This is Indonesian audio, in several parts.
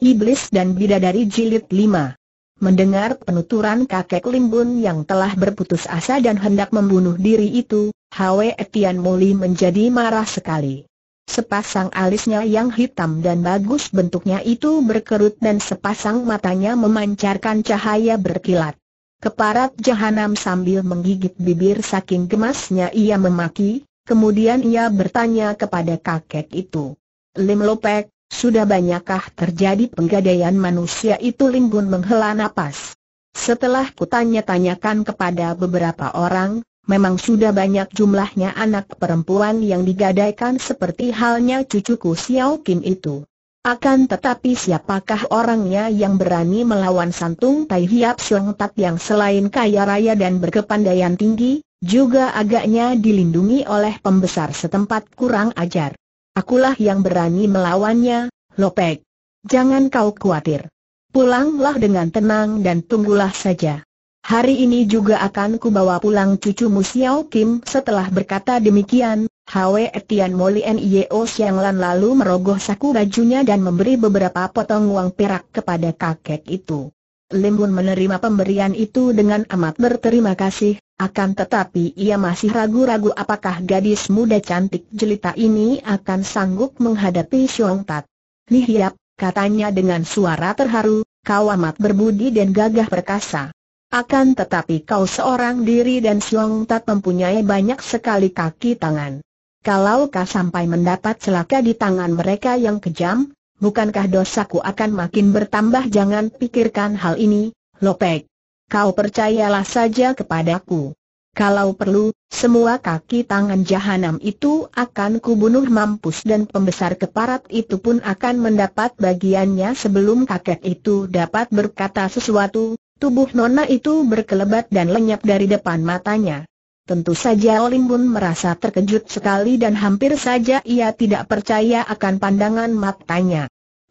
Iblis dan Bidadari Jilid 5 Mendengar penuturan kakek Limbun yang telah berputus asa dan hendak membunuh diri itu, Hwe Etian Moli menjadi marah sekali. Sepasang alisnya yang hitam dan bagus bentuknya itu berkerut dan sepasang matanya memancarkan cahaya berkilat. Keparat jahanam sambil menggigit bibir saking gemasnya ia memaki, Kemudian ia bertanya kepada kakek itu. Lim Lopek, sudah banyakkah terjadi penggadaian manusia itu Linggun menghela napas. Setelah kutanya-tanyakan kepada beberapa orang, memang sudah banyak jumlahnya anak perempuan yang digadaikan seperti halnya cucuku Xiao Kim itu. Akan tetapi siapakah orangnya yang berani melawan Santung Tai Hiap Siong Tat yang selain kaya raya dan berkepandaian tinggi, juga agaknya dilindungi oleh pembesar setempat kurang ajar. Akulah yang berani melawannya, Lopek. Jangan kau khawatir. Pulanglah dengan tenang dan tunggulah saja. Hari ini juga akan kubawa pulang cucumu Xiao Kim setelah berkata demikian, Hwe Etian Moli Nio Lan lalu merogoh saku bajunya dan memberi beberapa potong uang perak kepada kakek itu. Limbun menerima pemberian itu dengan amat berterima kasih, akan tetapi ia masih ragu-ragu apakah gadis muda cantik jelita ini akan sanggup menghadapi Xiong Tat. Li katanya dengan suara terharu, kau amat berbudi dan gagah perkasa. Akan tetapi kau seorang diri dan Xiong Tat mempunyai banyak sekali kaki tangan. Kalau kau sampai mendapat celaka di tangan mereka yang kejam, bukankah dosaku akan makin bertambah jangan pikirkan hal ini, Lopek. Kau percayalah saja kepadaku. Kalau perlu, semua kaki tangan jahanam itu akan kubunuh mampus dan pembesar keparat itu pun akan mendapat bagiannya sebelum kakek itu dapat berkata sesuatu, tubuh nona itu berkelebat dan lenyap dari depan matanya. Tentu saja Olim pun merasa terkejut sekali dan hampir saja ia tidak percaya akan pandangan matanya.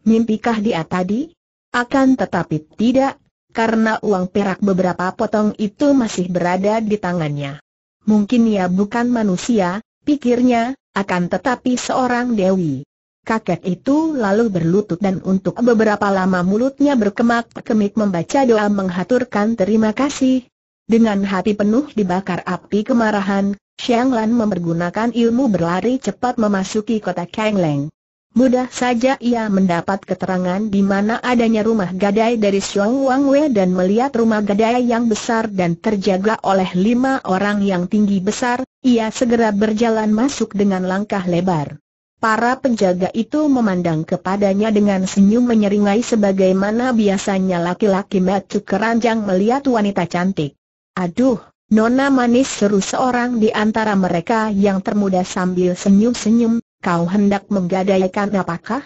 Mimpikah dia tadi? Akan tetapi tidak, karena uang perak beberapa potong itu masih berada di tangannya. Mungkin ia bukan manusia, pikirnya, akan tetapi seorang dewi. Kakek itu lalu berlutut dan untuk beberapa lama mulutnya berkemak-kemik membaca doa menghaturkan terima kasih. Dengan hati penuh dibakar api kemarahan, Xiang Lan mempergunakan ilmu berlari cepat memasuki kota Leng. Mudah saja ia mendapat keterangan di mana adanya rumah gadai dari Xiong Wang Wei dan melihat rumah gadai yang besar dan terjaga oleh lima orang yang tinggi besar, ia segera berjalan masuk dengan langkah lebar. Para penjaga itu memandang kepadanya dengan senyum menyeringai sebagaimana biasanya laki-laki matu keranjang melihat wanita cantik. Aduh, Nona manis seru seorang di antara mereka yang termuda sambil senyum-senyum, kau hendak menggadaikan apakah?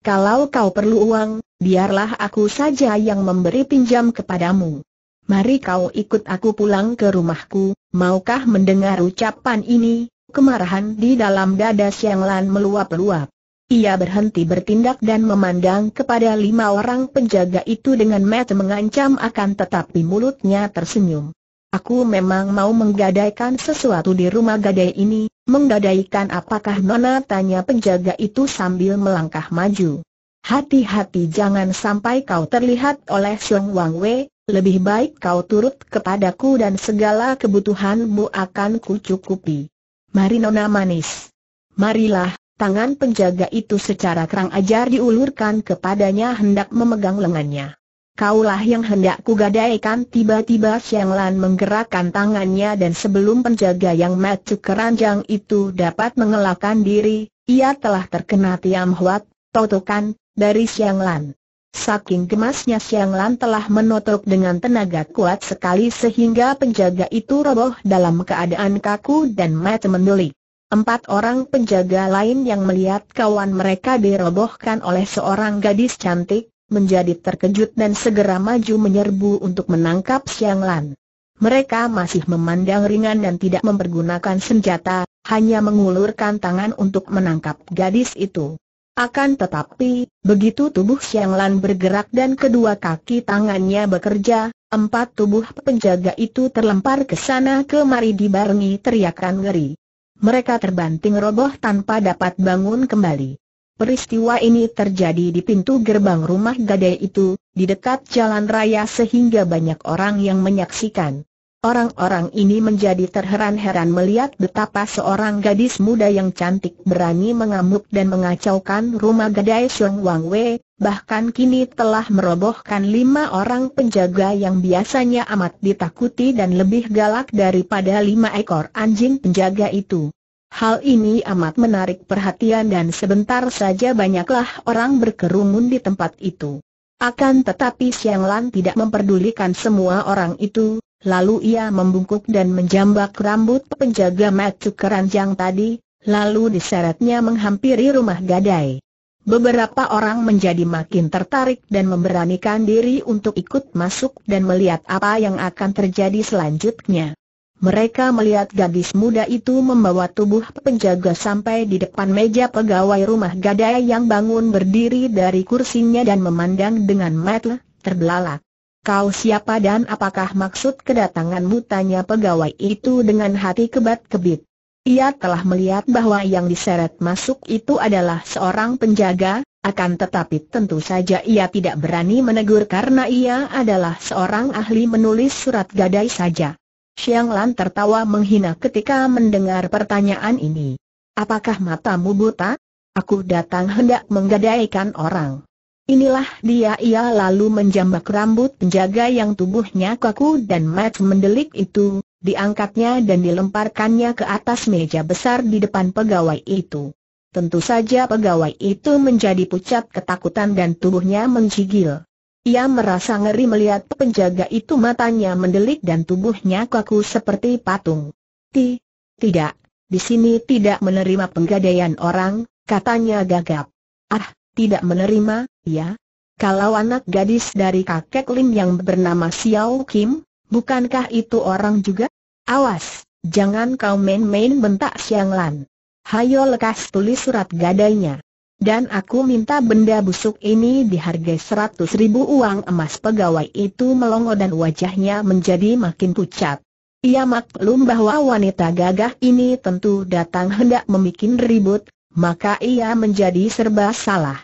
Kalau kau perlu uang, biarlah aku saja yang memberi pinjam kepadamu. Mari kau ikut aku pulang ke rumahku, maukah mendengar ucapan ini? Kemarahan di dalam dada Siang Lan meluap-luap. Ia berhenti bertindak dan memandang kepada lima orang penjaga itu dengan mata mengancam akan tetapi mulutnya tersenyum. Aku memang mau menggadaikan sesuatu di rumah gadai ini, menggadaikan apakah Nona tanya penjaga itu sambil melangkah maju. Hati-hati jangan sampai kau terlihat oleh Xiong Wang Wei, lebih baik kau turut kepadaku dan segala kebutuhanmu akan kucukupi. Mari Nona manis. Marilah, tangan penjaga itu secara kerang ajar diulurkan kepadanya hendak memegang lengannya. Kaulah yang hendak kugadaikan tiba-tiba Siang Lan menggerakkan tangannya dan sebelum penjaga yang macu keranjang itu dapat mengelakkan diri, ia telah terkena tiam huat, totokan, dari Siang Lan. Saking gemasnya Siang Lan telah menotok dengan tenaga kuat sekali sehingga penjaga itu roboh dalam keadaan kaku dan mati menduli. Empat orang penjaga lain yang melihat kawan mereka dirobohkan oleh seorang gadis cantik, menjadi terkejut dan segera maju menyerbu untuk menangkap Siang Lan. Mereka masih memandang ringan dan tidak mempergunakan senjata, hanya mengulurkan tangan untuk menangkap gadis itu. Akan tetapi, begitu tubuh Siang Lan bergerak dan kedua kaki tangannya bekerja, empat tubuh penjaga itu terlempar ke sana kemari dibarengi teriakan ngeri. Mereka terbanting roboh tanpa dapat bangun kembali. Peristiwa ini terjadi di pintu gerbang rumah gadai itu, di dekat jalan raya sehingga banyak orang yang menyaksikan. Orang-orang ini menjadi terheran-heran melihat betapa seorang gadis muda yang cantik berani mengamuk dan mengacaukan rumah gadai Xiong Wang Wei, bahkan kini telah merobohkan lima orang penjaga yang biasanya amat ditakuti dan lebih galak daripada lima ekor anjing penjaga itu. Hal ini amat menarik perhatian dan sebentar saja banyaklah orang berkerumun di tempat itu. Akan tetapi Siang Lan tidak memperdulikan semua orang itu, lalu ia membungkuk dan menjambak rambut penjaga Macu keranjang tadi, lalu diseretnya menghampiri rumah gadai. Beberapa orang menjadi makin tertarik dan memberanikan diri untuk ikut masuk dan melihat apa yang akan terjadi selanjutnya mereka melihat gadis muda itu membawa tubuh penjaga sampai di depan meja pegawai rumah gadai yang bangun berdiri dari kursinya dan memandang dengan mata terbelalak. Kau siapa dan apakah maksud kedatanganmu tanya pegawai itu dengan hati kebat-kebit. Ia telah melihat bahwa yang diseret masuk itu adalah seorang penjaga, akan tetapi tentu saja ia tidak berani menegur karena ia adalah seorang ahli menulis surat gadai saja. Xiang Lan tertawa menghina ketika mendengar pertanyaan ini. Apakah matamu buta? Aku datang hendak menggadaikan orang. Inilah dia ia lalu menjambak rambut penjaga yang tubuhnya kaku dan mat mendelik itu, diangkatnya dan dilemparkannya ke atas meja besar di depan pegawai itu. Tentu saja pegawai itu menjadi pucat ketakutan dan tubuhnya mencigil. Ia merasa ngeri melihat penjaga itu matanya mendelik dan tubuhnya kaku seperti patung. Ti, tidak, di sini tidak menerima penggadaian orang, katanya gagap. Ah, tidak menerima, ya? Kalau anak gadis dari kakek Lim yang bernama Xiao Kim, bukankah itu orang juga? Awas, jangan kau main-main bentak Siang Lan. Hayo lekas tulis surat gadainya. Dan aku minta benda busuk ini dihargai seratus ribu uang emas pegawai itu melongo dan wajahnya menjadi makin pucat. Ia maklum bahwa wanita gagah ini tentu datang hendak membuat ribut, maka ia menjadi serba salah.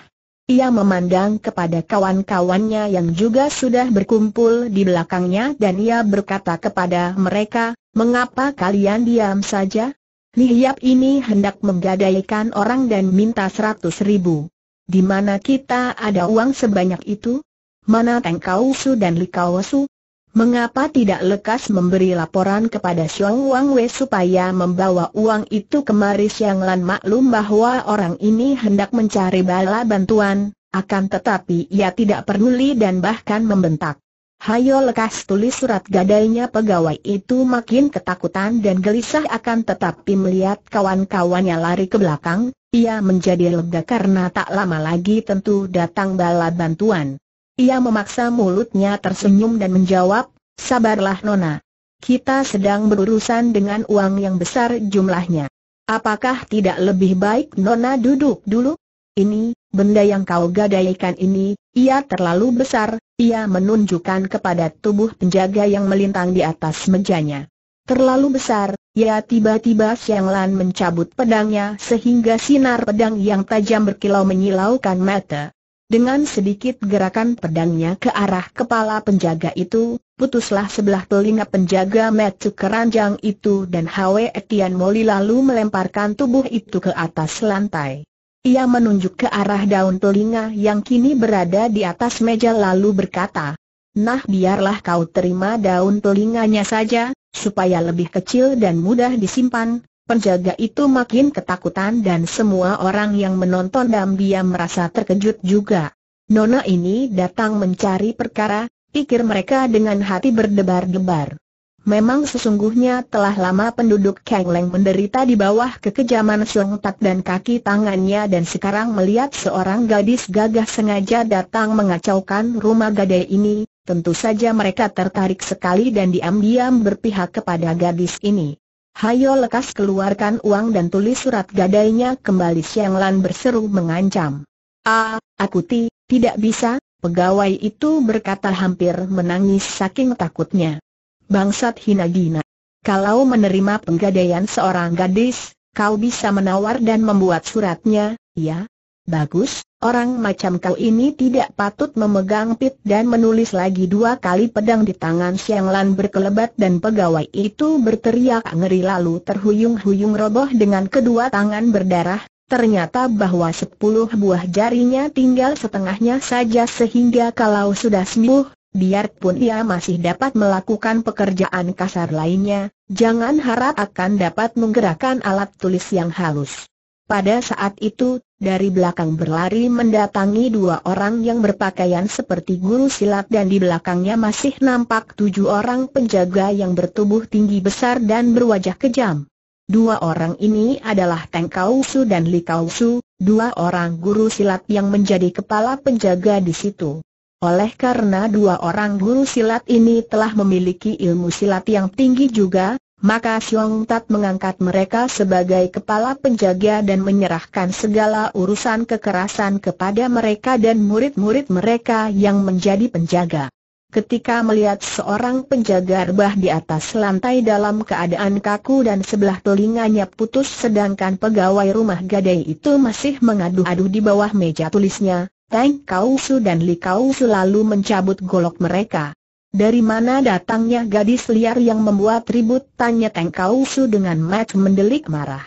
Ia memandang kepada kawan-kawannya yang juga sudah berkumpul di belakangnya dan ia berkata kepada mereka, Mengapa kalian diam saja? Hiap ini hendak menggadaikan orang dan minta seratus ribu. Di mana kita ada uang sebanyak itu? Mana Teng Kau dan Li Kau Mengapa tidak lekas memberi laporan kepada Xiong Wang Wei supaya membawa uang itu kemari Siang Lan maklum bahwa orang ini hendak mencari bala bantuan, akan tetapi ia tidak peduli dan bahkan membentak. Hayo lekas tulis surat gadainya pegawai itu makin ketakutan dan gelisah akan tetapi melihat kawan-kawannya lari ke belakang, ia menjadi lega karena tak lama lagi tentu datang bala bantuan. Ia memaksa mulutnya tersenyum dan menjawab, sabarlah Nona. Kita sedang berurusan dengan uang yang besar jumlahnya. Apakah tidak lebih baik Nona duduk dulu? Ini, benda yang kau gadaikan ini, ia terlalu besar, ia menunjukkan kepada tubuh penjaga yang melintang di atas mejanya. Terlalu besar, Ia tiba-tiba Siang Lan mencabut pedangnya sehingga sinar pedang yang tajam berkilau menyilaukan mata. Dengan sedikit gerakan pedangnya ke arah kepala penjaga itu, putuslah sebelah telinga penjaga metu keranjang itu dan Hwe Etian Moli lalu melemparkan tubuh itu ke atas lantai. Ia menunjuk ke arah daun telinga yang kini berada di atas meja lalu berkata, Nah biarlah kau terima daun telinganya saja, supaya lebih kecil dan mudah disimpan. Penjaga itu makin ketakutan dan semua orang yang menonton Dambia merasa terkejut juga. Nona ini datang mencari perkara, pikir mereka dengan hati berdebar-debar. Memang sesungguhnya telah lama penduduk Leng menderita di bawah kekejaman Siung Tak dan kaki tangannya dan sekarang melihat seorang gadis gagah sengaja datang mengacaukan rumah gadai ini, tentu saja mereka tertarik sekali dan diam-diam berpihak kepada gadis ini. Hayo lekas keluarkan uang dan tulis surat gadainya kembali Siang Lan berseru mengancam. Ah, aku ti, tidak bisa, pegawai itu berkata hampir menangis saking takutnya bangsat hina gina. Kalau menerima penggadaian seorang gadis, kau bisa menawar dan membuat suratnya, ya? Bagus, orang macam kau ini tidak patut memegang pit dan menulis lagi dua kali pedang di tangan Siang Lan berkelebat dan pegawai itu berteriak ngeri lalu terhuyung-huyung roboh dengan kedua tangan berdarah, ternyata bahwa sepuluh buah jarinya tinggal setengahnya saja sehingga kalau sudah sembuh, Biarpun ia masih dapat melakukan pekerjaan kasar lainnya, jangan harap akan dapat menggerakkan alat tulis yang halus. Pada saat itu, dari belakang berlari mendatangi dua orang yang berpakaian seperti guru silat dan di belakangnya masih nampak tujuh orang penjaga yang bertubuh tinggi besar dan berwajah kejam. Dua orang ini adalah Teng Kau dan Li Kau dua orang guru silat yang menjadi kepala penjaga di situ. Oleh karena dua orang guru silat ini telah memiliki ilmu silat yang tinggi juga, maka Siong Tat mengangkat mereka sebagai kepala penjaga dan menyerahkan segala urusan kekerasan kepada mereka dan murid-murid mereka yang menjadi penjaga. Ketika melihat seorang penjaga rebah di atas lantai dalam keadaan kaku dan sebelah telinganya putus sedangkan pegawai rumah gadai itu masih mengadu-adu di bawah meja tulisnya, Tang Kausu dan Li Kausu lalu mencabut golok mereka. Dari mana datangnya gadis liar yang membuat ribut? Tanya Tang Kausu dengan mat mendelik marah.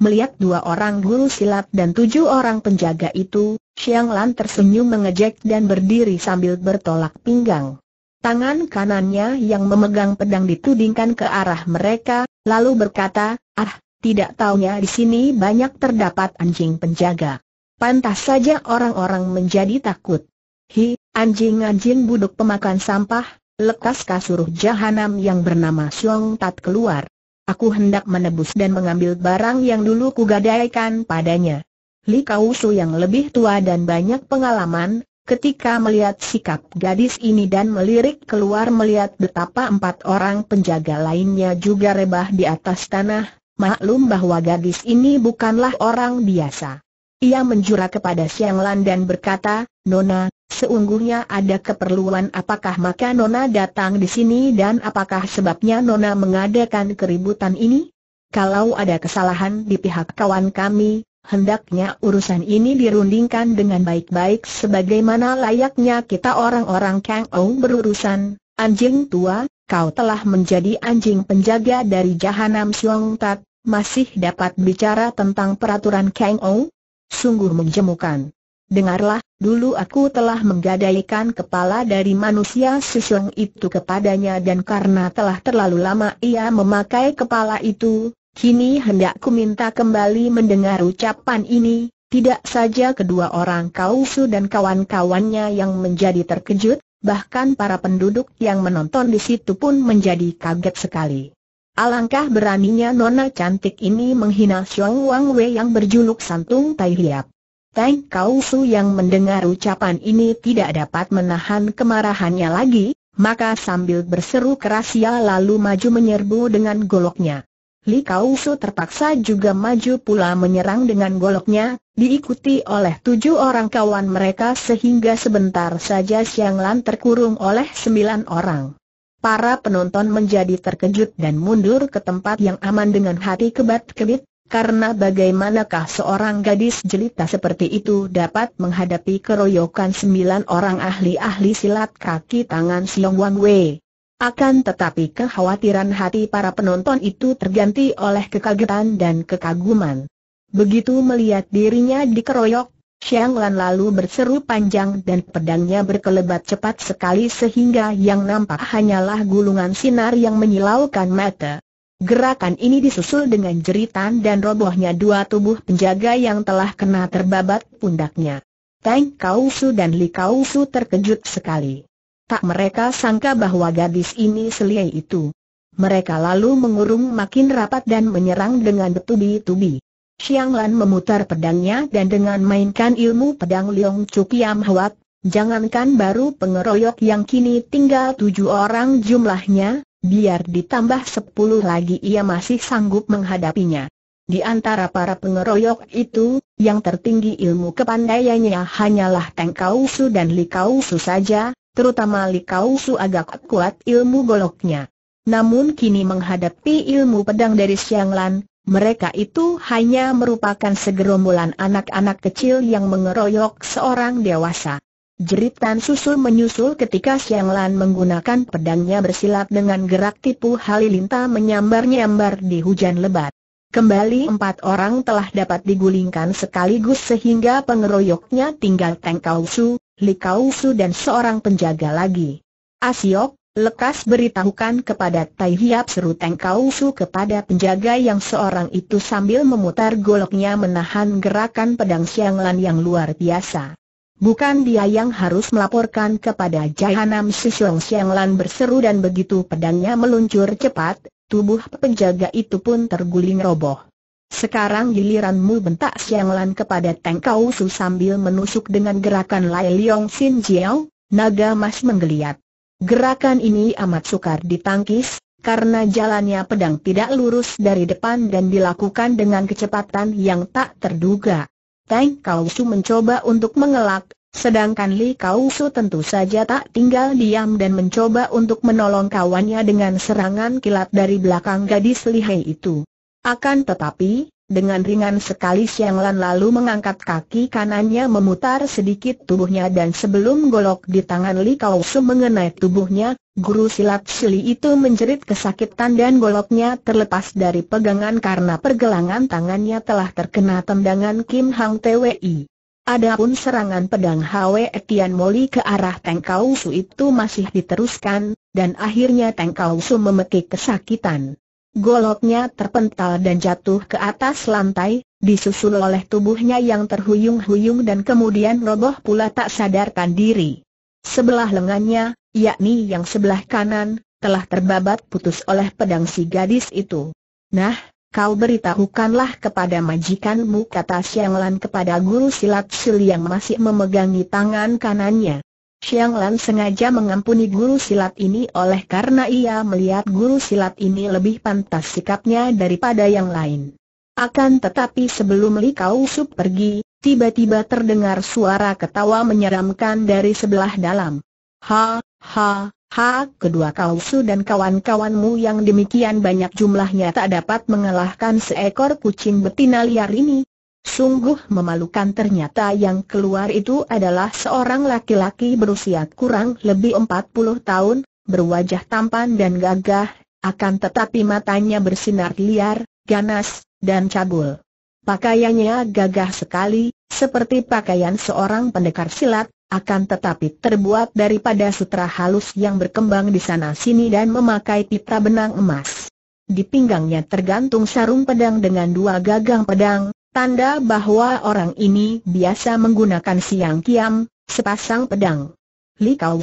Melihat dua orang guru silat dan tujuh orang penjaga itu, Xiang Lan tersenyum mengejek dan berdiri sambil bertolak pinggang. Tangan kanannya yang memegang pedang ditudingkan ke arah mereka, lalu berkata, Ah, tidak taunya di sini banyak terdapat anjing penjaga. Pantas saja orang-orang menjadi takut. Hi, anjing-anjing buduk pemakan sampah, lekas kasuruh jahanam yang bernama Siong Tat keluar. Aku hendak menebus dan mengambil barang yang dulu kugadaikan padanya. Li Kausu yang lebih tua dan banyak pengalaman, Ketika melihat sikap gadis ini dan melirik keluar melihat betapa empat orang penjaga lainnya juga rebah di atas tanah, maklum bahwa gadis ini bukanlah orang biasa. Ia menjura kepada Siang Lan dan berkata, Nona, seungguhnya ada keperluan apakah maka Nona datang di sini dan apakah sebabnya Nona mengadakan keributan ini? Kalau ada kesalahan di pihak kawan kami, hendaknya urusan ini dirundingkan dengan baik-baik sebagaimana layaknya kita orang-orang Kang Ou berurusan. Anjing tua, kau telah menjadi anjing penjaga dari Jahanam Siong Tat, masih dapat bicara tentang peraturan Kang Ou? sungguh menjemukan. Dengarlah, dulu aku telah menggadaikan kepala dari manusia susung itu kepadanya dan karena telah terlalu lama ia memakai kepala itu, kini hendakku minta kembali mendengar ucapan ini, tidak saja kedua orang kausu dan kawan-kawannya yang menjadi terkejut, bahkan para penduduk yang menonton di situ pun menjadi kaget sekali. Alangkah beraninya nona cantik ini menghina Xiong Wang Wei yang berjuluk Santung Tai Hiap. Tang Kau Su yang mendengar ucapan ini tidak dapat menahan kemarahannya lagi, maka sambil berseru keras ia lalu maju menyerbu dengan goloknya. Li Kau Su terpaksa juga maju pula menyerang dengan goloknya, diikuti oleh tujuh orang kawan mereka sehingga sebentar saja Xiang Lan terkurung oleh sembilan orang. Para penonton menjadi terkejut dan mundur ke tempat yang aman dengan hati kebat-kebit, karena bagaimanakah seorang gadis jelita seperti itu dapat menghadapi keroyokan sembilan orang ahli-ahli silat kaki tangan Siong Wang Wei. Akan tetapi kekhawatiran hati para penonton itu terganti oleh kekagetan dan kekaguman. Begitu melihat dirinya dikeroyok, Lan lalu berseru panjang dan pedangnya berkelebat cepat sekali sehingga yang nampak hanyalah gulungan sinar yang menyilaukan mata. Gerakan ini disusul dengan jeritan dan robohnya dua tubuh penjaga yang telah kena terbabat pundaknya. Tang Kausu dan Li Kausu terkejut sekali. Tak mereka sangka bahwa gadis ini seliai itu. Mereka lalu mengurung makin rapat dan menyerang dengan betubi-tubi. Xiang Lan memutar pedangnya dan dengan mainkan ilmu pedang Liong Chu Huat, jangankan baru pengeroyok yang kini tinggal tujuh orang jumlahnya, biar ditambah sepuluh lagi ia masih sanggup menghadapinya. Di antara para pengeroyok itu, yang tertinggi ilmu kepandaiannya hanyalah Teng Kau Su dan Li Kau Su saja, terutama Li Kau Su agak kuat ilmu goloknya. Namun kini menghadapi ilmu pedang dari Xiang Lan, mereka itu hanya merupakan segerombolan anak-anak kecil yang mengeroyok seorang dewasa. Jeritan susul menyusul ketika Siang Lan menggunakan pedangnya bersilat dengan gerak tipu halilinta menyambar-nyambar di hujan lebat. Kembali empat orang telah dapat digulingkan sekaligus sehingga pengeroyoknya tinggal Teng Kau Su, Li Kau dan seorang penjaga lagi. Asiok, Lekas beritahukan kepada Tai Hiap seru Teng Kau kepada penjaga yang seorang itu sambil memutar goloknya menahan gerakan pedang Siang Lan yang luar biasa. Bukan dia yang harus melaporkan kepada Jahanam Si Siang Lan berseru dan begitu pedangnya meluncur cepat, tubuh penjaga itu pun terguling roboh. Sekarang giliranmu bentak Siang Lan kepada Teng Kau sambil menusuk dengan gerakan Lai Leong Sin Jiao, naga mas menggeliat. Gerakan ini amat sukar ditangkis, karena jalannya pedang tidak lurus dari depan dan dilakukan dengan kecepatan yang tak terduga. Tang Kau Su mencoba untuk mengelak, sedangkan Li Kau Su tentu saja tak tinggal diam dan mencoba untuk menolong kawannya dengan serangan kilat dari belakang gadis lihai itu. Akan tetapi, dengan ringan sekali Siang Lan lalu mengangkat kaki kanannya memutar sedikit tubuhnya dan sebelum golok di tangan Li Kau Su mengenai tubuhnya, guru silat Sili itu menjerit kesakitan dan goloknya terlepas dari pegangan karena pergelangan tangannya telah terkena tendangan Kim Hang Twi. Adapun serangan pedang Hwe Tian Moli ke arah Teng Kau Su itu masih diteruskan, dan akhirnya Teng Kau Su memetik kesakitan. Goloknya terpental dan jatuh ke atas lantai, disusul oleh tubuhnya yang terhuyung-huyung dan kemudian roboh pula tak sadarkan diri. Sebelah lengannya, yakni yang sebelah kanan, telah terbabat putus oleh pedang si gadis itu. Nah, kau beritahukanlah kepada majikanmu kata Siang kepada guru silat Sil yang masih memegangi tangan kanannya. Xiang Lan sengaja mengampuni guru silat ini oleh karena ia melihat guru silat ini lebih pantas sikapnya daripada yang lain. Akan tetapi sebelum Li Kau Sup pergi, tiba-tiba terdengar suara ketawa menyeramkan dari sebelah dalam. Ha, ha, ha, kedua Kau Su dan kawan-kawanmu yang demikian banyak jumlahnya tak dapat mengalahkan seekor kucing betina liar ini. Sungguh memalukan ternyata yang keluar itu adalah seorang laki-laki berusia kurang lebih 40 tahun, berwajah tampan dan gagah, akan tetapi matanya bersinar liar, ganas, dan cabul. Pakaiannya gagah sekali, seperti pakaian seorang pendekar silat, akan tetapi terbuat daripada sutra halus yang berkembang di sana-sini dan memakai pita benang emas. Di pinggangnya tergantung sarung pedang dengan dua gagang pedang, Tanda bahwa orang ini biasa menggunakan siang kiam, sepasang pedang. Li Kau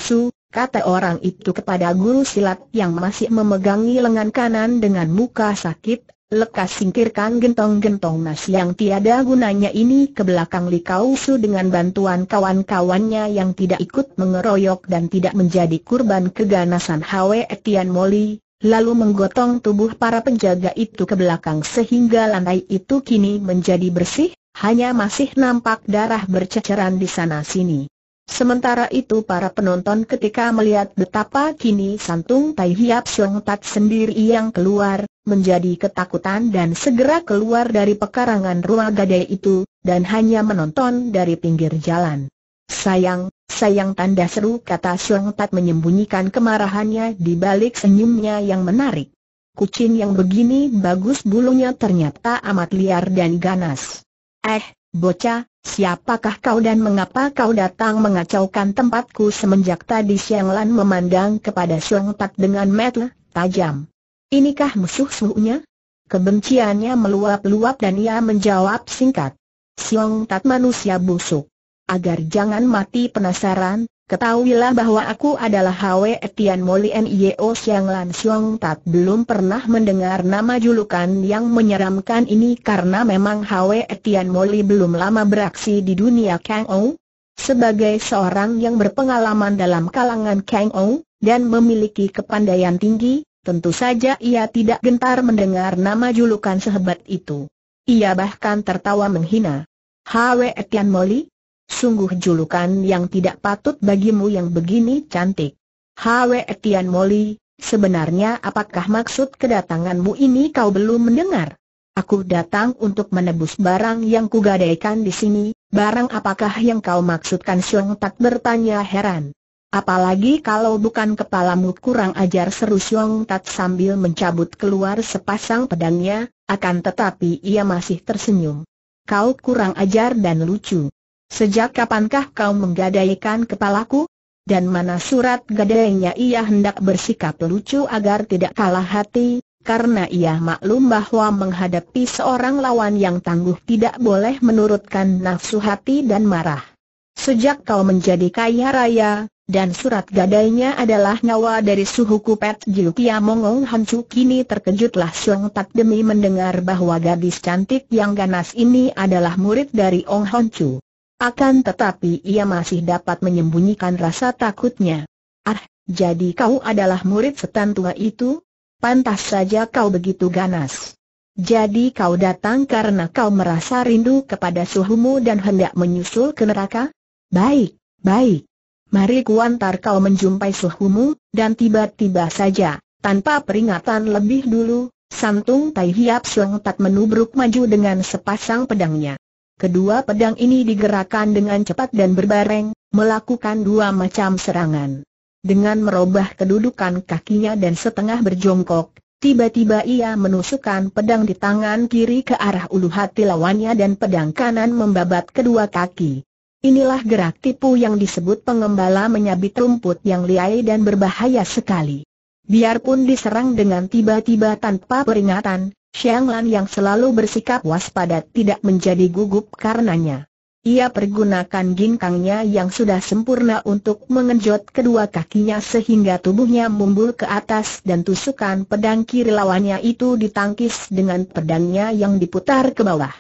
kata orang itu kepada guru silat yang masih memegangi lengan kanan dengan muka sakit, lekas singkirkan gentong-gentong nasi yang tiada gunanya ini ke belakang Li Kau dengan bantuan kawan-kawannya yang tidak ikut mengeroyok dan tidak menjadi kurban keganasan Hwe Etian Moli, lalu menggotong tubuh para penjaga itu ke belakang sehingga lantai itu kini menjadi bersih, hanya masih nampak darah berceceran di sana-sini. Sementara itu para penonton ketika melihat betapa kini santung Tai Hiap Siong Tat sendiri yang keluar, menjadi ketakutan dan segera keluar dari pekarangan ruang gadai itu, dan hanya menonton dari pinggir jalan. Sayang, sayang tanda seru kata Siong Tat menyembunyikan kemarahannya di balik senyumnya yang menarik. Kucing yang begini bagus bulunya ternyata amat liar dan ganas. Eh, bocah, siapakah kau dan mengapa kau datang mengacaukan tempatku semenjak tadi Siang Lan memandang kepada Siong Tat dengan metel, tajam. Inikah musuh suhunya? Kebenciannya meluap-luap dan ia menjawab singkat. Siong Tat manusia busuk agar jangan mati penasaran, ketahuilah bahwa aku adalah Hwe Etian Moli Nio Siang Lan Siong Tat belum pernah mendengar nama julukan yang menyeramkan ini karena memang Hwe Etian Moli belum lama beraksi di dunia Kang Ou. Sebagai seorang yang berpengalaman dalam kalangan Kang Ou, dan memiliki kepandaian tinggi, tentu saja ia tidak gentar mendengar nama julukan sehebat itu. Ia bahkan tertawa menghina. Hwe Etian Moli, Sungguh julukan yang tidak patut bagimu yang begini cantik. Hwe Tian Moli, sebenarnya apakah maksud kedatanganmu ini kau belum mendengar? Aku datang untuk menebus barang yang kugadaikan di sini, barang apakah yang kau maksudkan Siong Tak bertanya heran. Apalagi kalau bukan kepalamu kurang ajar seru Siong Tat sambil mencabut keluar sepasang pedangnya, akan tetapi ia masih tersenyum. Kau kurang ajar dan lucu. Sejak kapankah kau menggadaikan kepalaku? Dan mana surat gadainya ia hendak bersikap lucu agar tidak kalah hati, karena ia maklum bahwa menghadapi seorang lawan yang tangguh tidak boleh menurutkan nafsu hati dan marah. Sejak kau menjadi kaya raya, dan surat gadainya adalah nyawa dari suhu kupet Jiukia Mongong Hancu kini terkejutlah Suang Tat demi mendengar bahwa gadis cantik yang ganas ini adalah murid dari Ong Hancu. Akan tetapi ia masih dapat menyembunyikan rasa takutnya. Ah, jadi kau adalah murid setan tua itu? Pantas saja kau begitu ganas. Jadi kau datang karena kau merasa rindu kepada suhumu dan hendak menyusul ke neraka? Baik, baik. Mari kuantar kau menjumpai suhumu, dan tiba-tiba saja, tanpa peringatan lebih dulu, Santung Tai Hiap Sueng Tat menubruk maju dengan sepasang pedangnya. Kedua pedang ini digerakkan dengan cepat dan berbareng, melakukan dua macam serangan. Dengan merubah kedudukan kakinya dan setengah berjongkok, tiba-tiba ia menusukkan pedang di tangan kiri ke arah ulu hati lawannya dan pedang kanan membabat kedua kaki. Inilah gerak tipu yang disebut pengembala menyabit rumput yang liai dan berbahaya sekali. Biarpun diserang dengan tiba-tiba tanpa peringatan, Xiang Lan yang selalu bersikap waspada tidak menjadi gugup karenanya. Ia pergunakan ginkangnya yang sudah sempurna untuk mengenjot kedua kakinya sehingga tubuhnya mumbul ke atas dan tusukan pedang kiri lawannya itu ditangkis dengan pedangnya yang diputar ke bawah.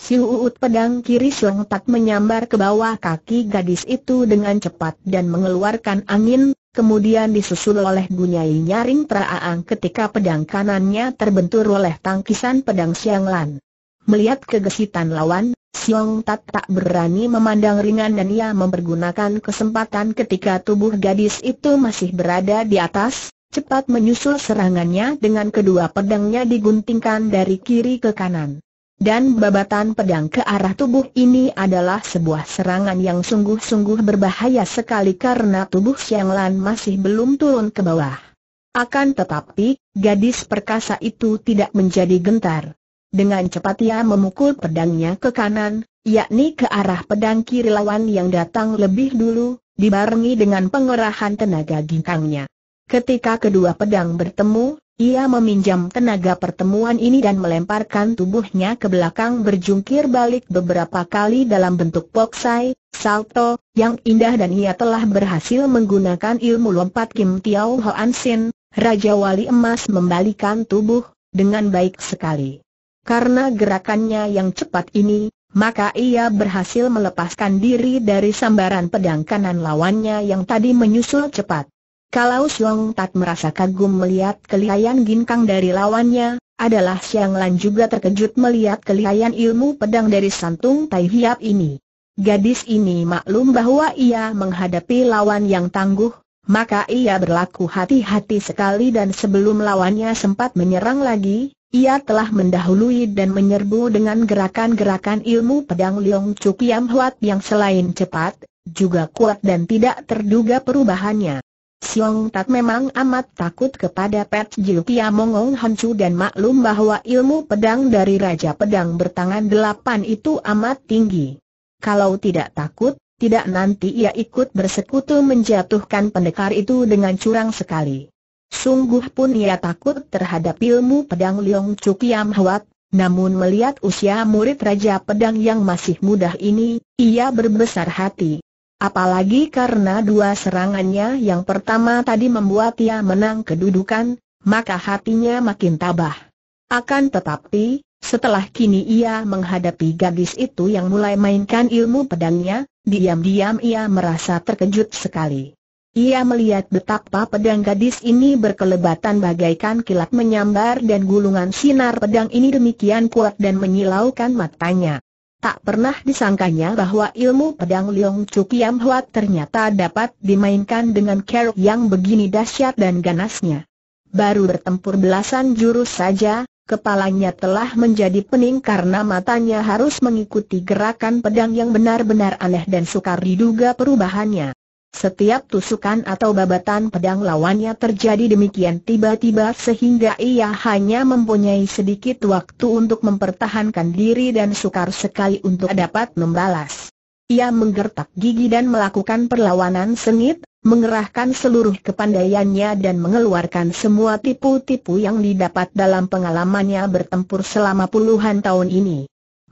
Si Uut pedang kiri Siong Tak menyambar ke bawah kaki gadis itu dengan cepat dan mengeluarkan angin kemudian disusul oleh Gunyai Nyaring Praaang ketika pedang kanannya terbentur oleh tangkisan pedang Siang Lan. Melihat kegesitan lawan, Siong Tat tak berani memandang ringan dan ia mempergunakan kesempatan ketika tubuh gadis itu masih berada di atas, cepat menyusul serangannya dengan kedua pedangnya diguntingkan dari kiri ke kanan. Dan babatan pedang ke arah tubuh ini adalah sebuah serangan yang sungguh-sungguh berbahaya sekali karena tubuh Xiang Lan masih belum turun ke bawah. Akan tetapi, gadis perkasa itu tidak menjadi gentar. Dengan cepat ia memukul pedangnya ke kanan, yakni ke arah pedang kiri lawan yang datang lebih dulu, dibarengi dengan pengerahan tenaga ginkangnya. Ketika kedua pedang bertemu, ia meminjam tenaga pertemuan ini dan melemparkan tubuhnya ke belakang berjungkir balik beberapa kali dalam bentuk poksai, salto, yang indah dan ia telah berhasil menggunakan ilmu lompat Kim Tiao An Sin, Raja Wali Emas membalikan tubuh, dengan baik sekali. Karena gerakannya yang cepat ini, maka ia berhasil melepaskan diri dari sambaran pedang kanan lawannya yang tadi menyusul cepat. Kalau Xiong Tat merasa kagum melihat kelihayan ginkang dari lawannya, adalah Xiang Lan juga terkejut melihat kelihayan ilmu pedang dari santung Tai Hiap ini. Gadis ini maklum bahwa ia menghadapi lawan yang tangguh, maka ia berlaku hati-hati sekali dan sebelum lawannya sempat menyerang lagi, ia telah mendahului dan menyerbu dengan gerakan-gerakan ilmu pedang Liong Chu Huat yang selain cepat, juga kuat dan tidak terduga perubahannya. Siong Tat memang amat takut kepada Pet Kia Mongong Hancu dan maklum bahwa ilmu pedang dari Raja Pedang bertangan delapan itu amat tinggi. Kalau tidak takut, tidak nanti ia ikut bersekutu menjatuhkan pendekar itu dengan curang sekali. Sungguh pun ia takut terhadap ilmu pedang Chu Kiam Huat, namun melihat usia murid Raja Pedang yang masih mudah ini, ia berbesar hati. Apalagi karena dua serangannya yang pertama tadi membuat ia menang kedudukan, maka hatinya makin tabah. Akan tetapi, setelah kini ia menghadapi gadis itu yang mulai mainkan ilmu pedangnya, diam-diam ia merasa terkejut sekali. Ia melihat betapa pedang gadis ini berkelebatan bagaikan kilat menyambar dan gulungan sinar pedang ini demikian kuat dan menyilaukan matanya. Tak pernah disangkanya bahwa ilmu pedang Liong Chu Huat ternyata dapat dimainkan dengan keruk yang begini dahsyat dan ganasnya. Baru bertempur belasan jurus saja, kepalanya telah menjadi pening karena matanya harus mengikuti gerakan pedang yang benar-benar aneh dan sukar diduga perubahannya. Setiap tusukan atau babatan pedang lawannya terjadi demikian tiba-tiba sehingga ia hanya mempunyai sedikit waktu untuk mempertahankan diri dan sukar sekali untuk dapat membalas. Ia menggertak gigi dan melakukan perlawanan sengit, mengerahkan seluruh kepandaiannya dan mengeluarkan semua tipu-tipu yang didapat dalam pengalamannya bertempur selama puluhan tahun ini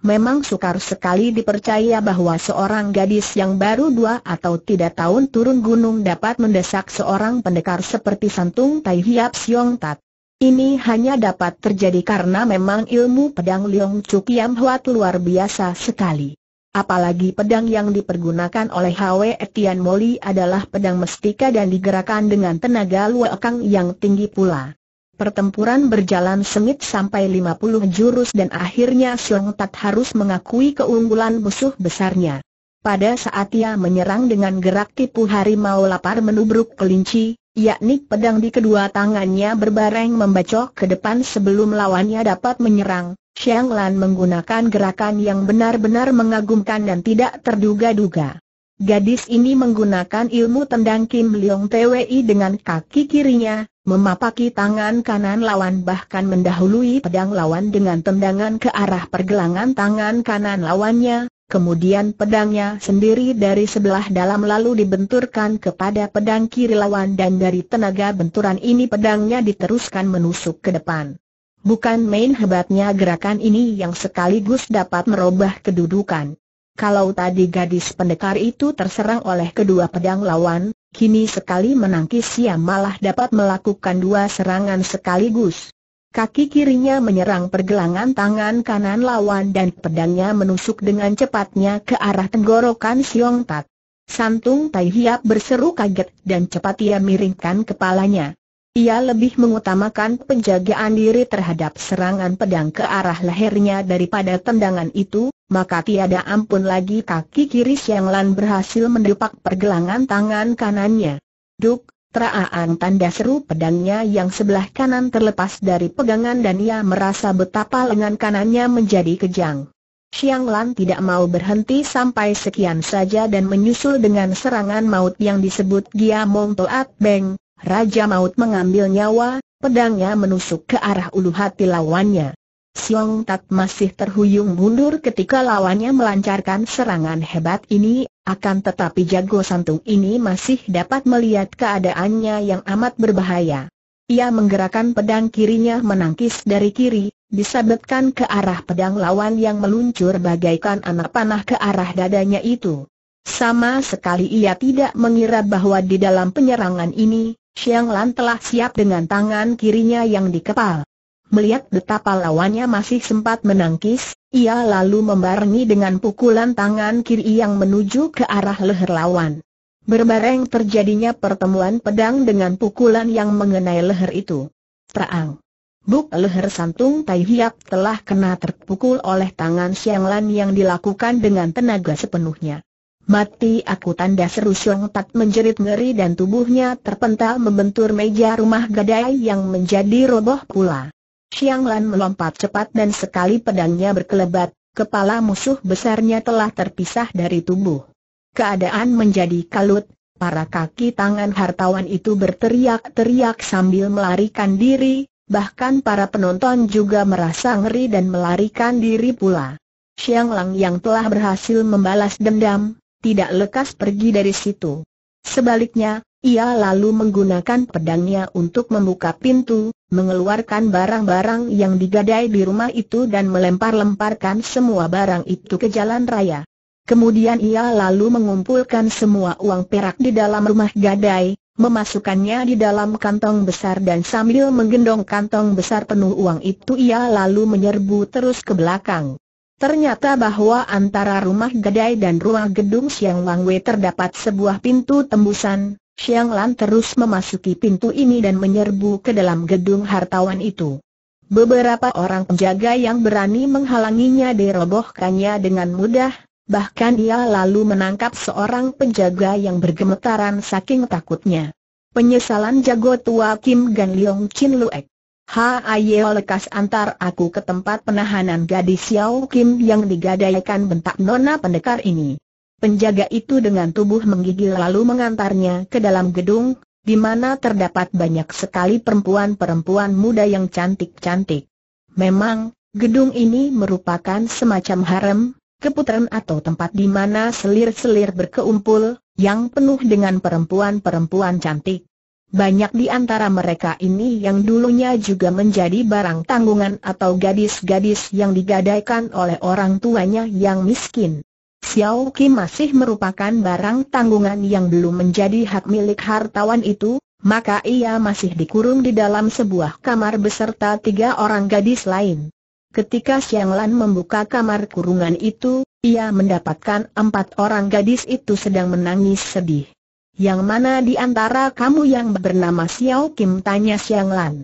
memang sukar sekali dipercaya bahwa seorang gadis yang baru dua atau tidak tahun turun gunung dapat mendesak seorang pendekar seperti Santung Tai Hiap Siong Tat. Ini hanya dapat terjadi karena memang ilmu pedang Leong Chu Kiam Huat luar biasa sekali. Apalagi pedang yang dipergunakan oleh Hwe Etian Moli adalah pedang mestika dan digerakkan dengan tenaga luakang yang tinggi pula. Pertempuran berjalan sengit sampai 50 jurus dan akhirnya Siong Tat harus mengakui keunggulan musuh besarnya. Pada saat ia menyerang dengan gerak tipu harimau lapar menubruk kelinci, yakni pedang di kedua tangannya berbareng membacok ke depan sebelum lawannya dapat menyerang, Xiang Lan menggunakan gerakan yang benar-benar mengagumkan dan tidak terduga-duga. Gadis ini menggunakan ilmu tendang Kim Leong Twi dengan kaki kirinya, memapaki tangan kanan lawan bahkan mendahului pedang lawan dengan tendangan ke arah pergelangan tangan kanan lawannya, kemudian pedangnya sendiri dari sebelah dalam lalu dibenturkan kepada pedang kiri lawan dan dari tenaga benturan ini pedangnya diteruskan menusuk ke depan. Bukan main hebatnya gerakan ini yang sekaligus dapat merubah kedudukan. Kalau tadi gadis pendekar itu terserang oleh kedua pedang lawan, Kini sekali menangkis ia malah dapat melakukan dua serangan sekaligus. Kaki kirinya menyerang pergelangan tangan kanan lawan dan pedangnya menusuk dengan cepatnya ke arah tenggorokan Siong Tat. Santung Tai Hiap berseru kaget dan cepat ia miringkan kepalanya. Ia lebih mengutamakan penjagaan diri terhadap serangan pedang ke arah lehernya daripada tendangan itu, maka tiada ampun lagi kaki kiri Siang Lan berhasil mendepak pergelangan tangan kanannya. Duk, teraan tanda seru pedangnya yang sebelah kanan terlepas dari pegangan dan ia merasa betapa lengan kanannya menjadi kejang. Siang Lan tidak mau berhenti sampai sekian saja dan menyusul dengan serangan maut yang disebut Gia Mong Toat Beng, Raja Maut mengambil nyawa, pedangnya menusuk ke arah ulu hati lawannya. Siong Tat masih terhuyung mundur ketika lawannya melancarkan serangan hebat ini, akan tetapi jago santung ini masih dapat melihat keadaannya yang amat berbahaya. Ia menggerakkan pedang kirinya menangkis dari kiri, disabetkan ke arah pedang lawan yang meluncur bagaikan anak panah ke arah dadanya itu. Sama sekali ia tidak mengira bahwa di dalam penyerangan ini, Xiang Lan telah siap dengan tangan kirinya yang dikepal. Melihat betapa lawannya masih sempat menangkis, ia lalu membarengi dengan pukulan tangan kiri yang menuju ke arah leher lawan. Berbareng terjadinya pertemuan pedang dengan pukulan yang mengenai leher itu. Terang. Buk leher santung Tai Hiap telah kena terpukul oleh tangan Xiang Lan yang dilakukan dengan tenaga sepenuhnya. Mati aku tanda seru Siong Tat menjerit ngeri dan tubuhnya terpental membentur meja rumah gadai yang menjadi roboh pula. Siang Lan melompat cepat dan sekali pedangnya berkelebat, kepala musuh besarnya telah terpisah dari tubuh. Keadaan menjadi kalut, para kaki tangan hartawan itu berteriak-teriak sambil melarikan diri, bahkan para penonton juga merasa ngeri dan melarikan diri pula. Siang Lang yang telah berhasil membalas dendam, tidak lekas pergi dari situ. Sebaliknya, ia lalu menggunakan pedangnya untuk membuka pintu, mengeluarkan barang-barang yang digadai di rumah itu dan melempar-lemparkan semua barang itu ke jalan raya. Kemudian ia lalu mengumpulkan semua uang perak di dalam rumah gadai, memasukkannya di dalam kantong besar dan sambil menggendong kantong besar penuh uang itu ia lalu menyerbu terus ke belakang. Ternyata bahwa antara rumah gadai dan ruang gedung Siang Wang Wei terdapat sebuah pintu tembusan, Siang Lan terus memasuki pintu ini dan menyerbu ke dalam gedung hartawan itu. Beberapa orang penjaga yang berani menghalanginya dirobohkannya dengan mudah, bahkan ia lalu menangkap seorang penjaga yang bergemetaran saking takutnya. Penyesalan jago tua Kim Gan Leong Chin Luek Ha, ayo lekas antar aku ke tempat penahanan gadis Xiao Kim yang digadaikan bentak nona pendekar ini. Penjaga itu dengan tubuh menggigil lalu mengantarnya ke dalam gedung, di mana terdapat banyak sekali perempuan-perempuan muda yang cantik-cantik. Memang, gedung ini merupakan semacam harem, keputaran atau tempat di mana selir-selir berkeumpul, yang penuh dengan perempuan-perempuan cantik. Banyak di antara mereka ini yang dulunya juga menjadi barang tanggungan atau gadis-gadis yang digadaikan oleh orang tuanya yang miskin. Xiao Qi masih merupakan barang tanggungan yang belum menjadi hak milik hartawan itu, maka ia masih dikurung di dalam sebuah kamar beserta tiga orang gadis lain. Ketika Xiang Lan membuka kamar kurungan itu, ia mendapatkan empat orang gadis itu sedang menangis sedih. Yang mana di antara kamu yang bernama Xiao Kim? Tanya Xiang Lan.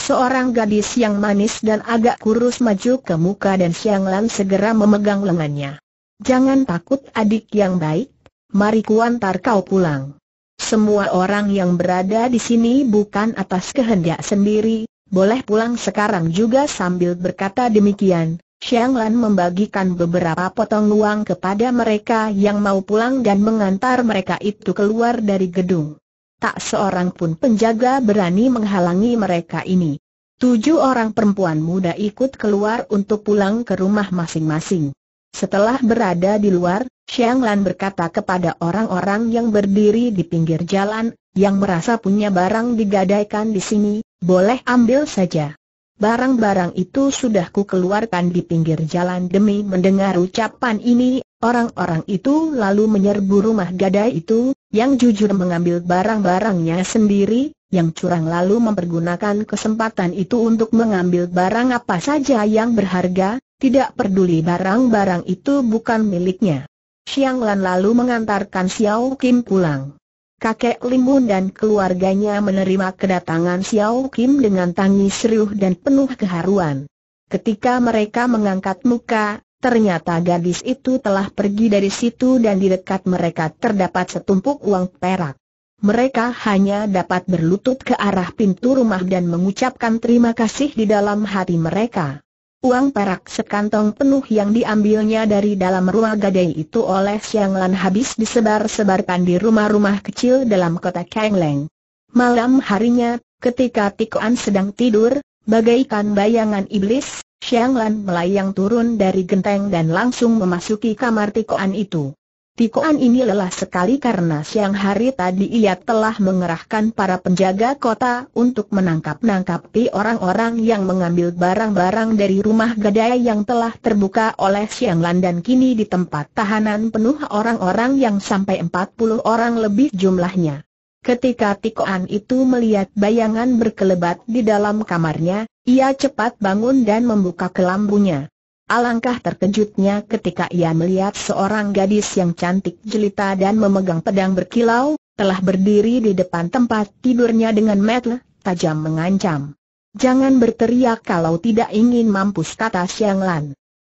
Seorang gadis yang manis dan agak kurus maju ke muka dan Xiang Lan segera memegang lengannya. Jangan takut adik yang baik, mari kuantar kau pulang. Semua orang yang berada di sini bukan atas kehendak sendiri, boleh pulang sekarang juga sambil berkata demikian, Xiang Lan membagikan beberapa potong uang kepada mereka yang mau pulang dan mengantar mereka itu keluar dari gedung. Tak seorang pun penjaga berani menghalangi mereka ini. Tujuh orang perempuan muda ikut keluar untuk pulang ke rumah masing-masing. Setelah berada di luar, Xiang Lan berkata kepada orang-orang yang berdiri di pinggir jalan, yang merasa punya barang digadaikan di sini, boleh ambil saja. Barang-barang itu sudah ku keluarkan di pinggir jalan demi mendengar ucapan ini, orang-orang itu lalu menyerbu rumah gadai itu, yang jujur mengambil barang-barangnya sendiri, yang curang lalu mempergunakan kesempatan itu untuk mengambil barang apa saja yang berharga, tidak peduli barang-barang itu bukan miliknya. Siang Lan lalu mengantarkan Xiao Kim pulang. Kakek Limun dan keluarganya menerima kedatangan Xiao Kim dengan tangis riuh dan penuh keharuan. Ketika mereka mengangkat muka, ternyata gadis itu telah pergi dari situ dan di dekat mereka terdapat setumpuk uang perak. Mereka hanya dapat berlutut ke arah pintu rumah dan mengucapkan terima kasih di dalam hati mereka. Uang perak sekantong penuh yang diambilnya dari dalam ruang gadai itu oleh Siang Lan habis disebar-sebarkan di rumah-rumah kecil dalam kota Leng. Malam harinya, ketika Tikuan sedang tidur, bagaikan bayangan iblis, Siang Lan melayang turun dari genteng dan langsung memasuki kamar Tikuan itu. Tikoan ini lelah sekali karena siang hari tadi ia telah mengerahkan para penjaga kota untuk menangkap-nangkapi orang-orang yang mengambil barang-barang dari rumah gadai yang telah terbuka oleh Siang landan kini di tempat tahanan penuh orang-orang yang sampai 40 orang lebih jumlahnya. Ketika Tikoan itu melihat bayangan berkelebat di dalam kamarnya, ia cepat bangun dan membuka kelambunya. Alangkah terkejutnya ketika ia melihat seorang gadis yang cantik jelita dan memegang pedang berkilau, telah berdiri di depan tempat tidurnya dengan metel, tajam mengancam. Jangan berteriak kalau tidak ingin mampus kata Xiang Lan.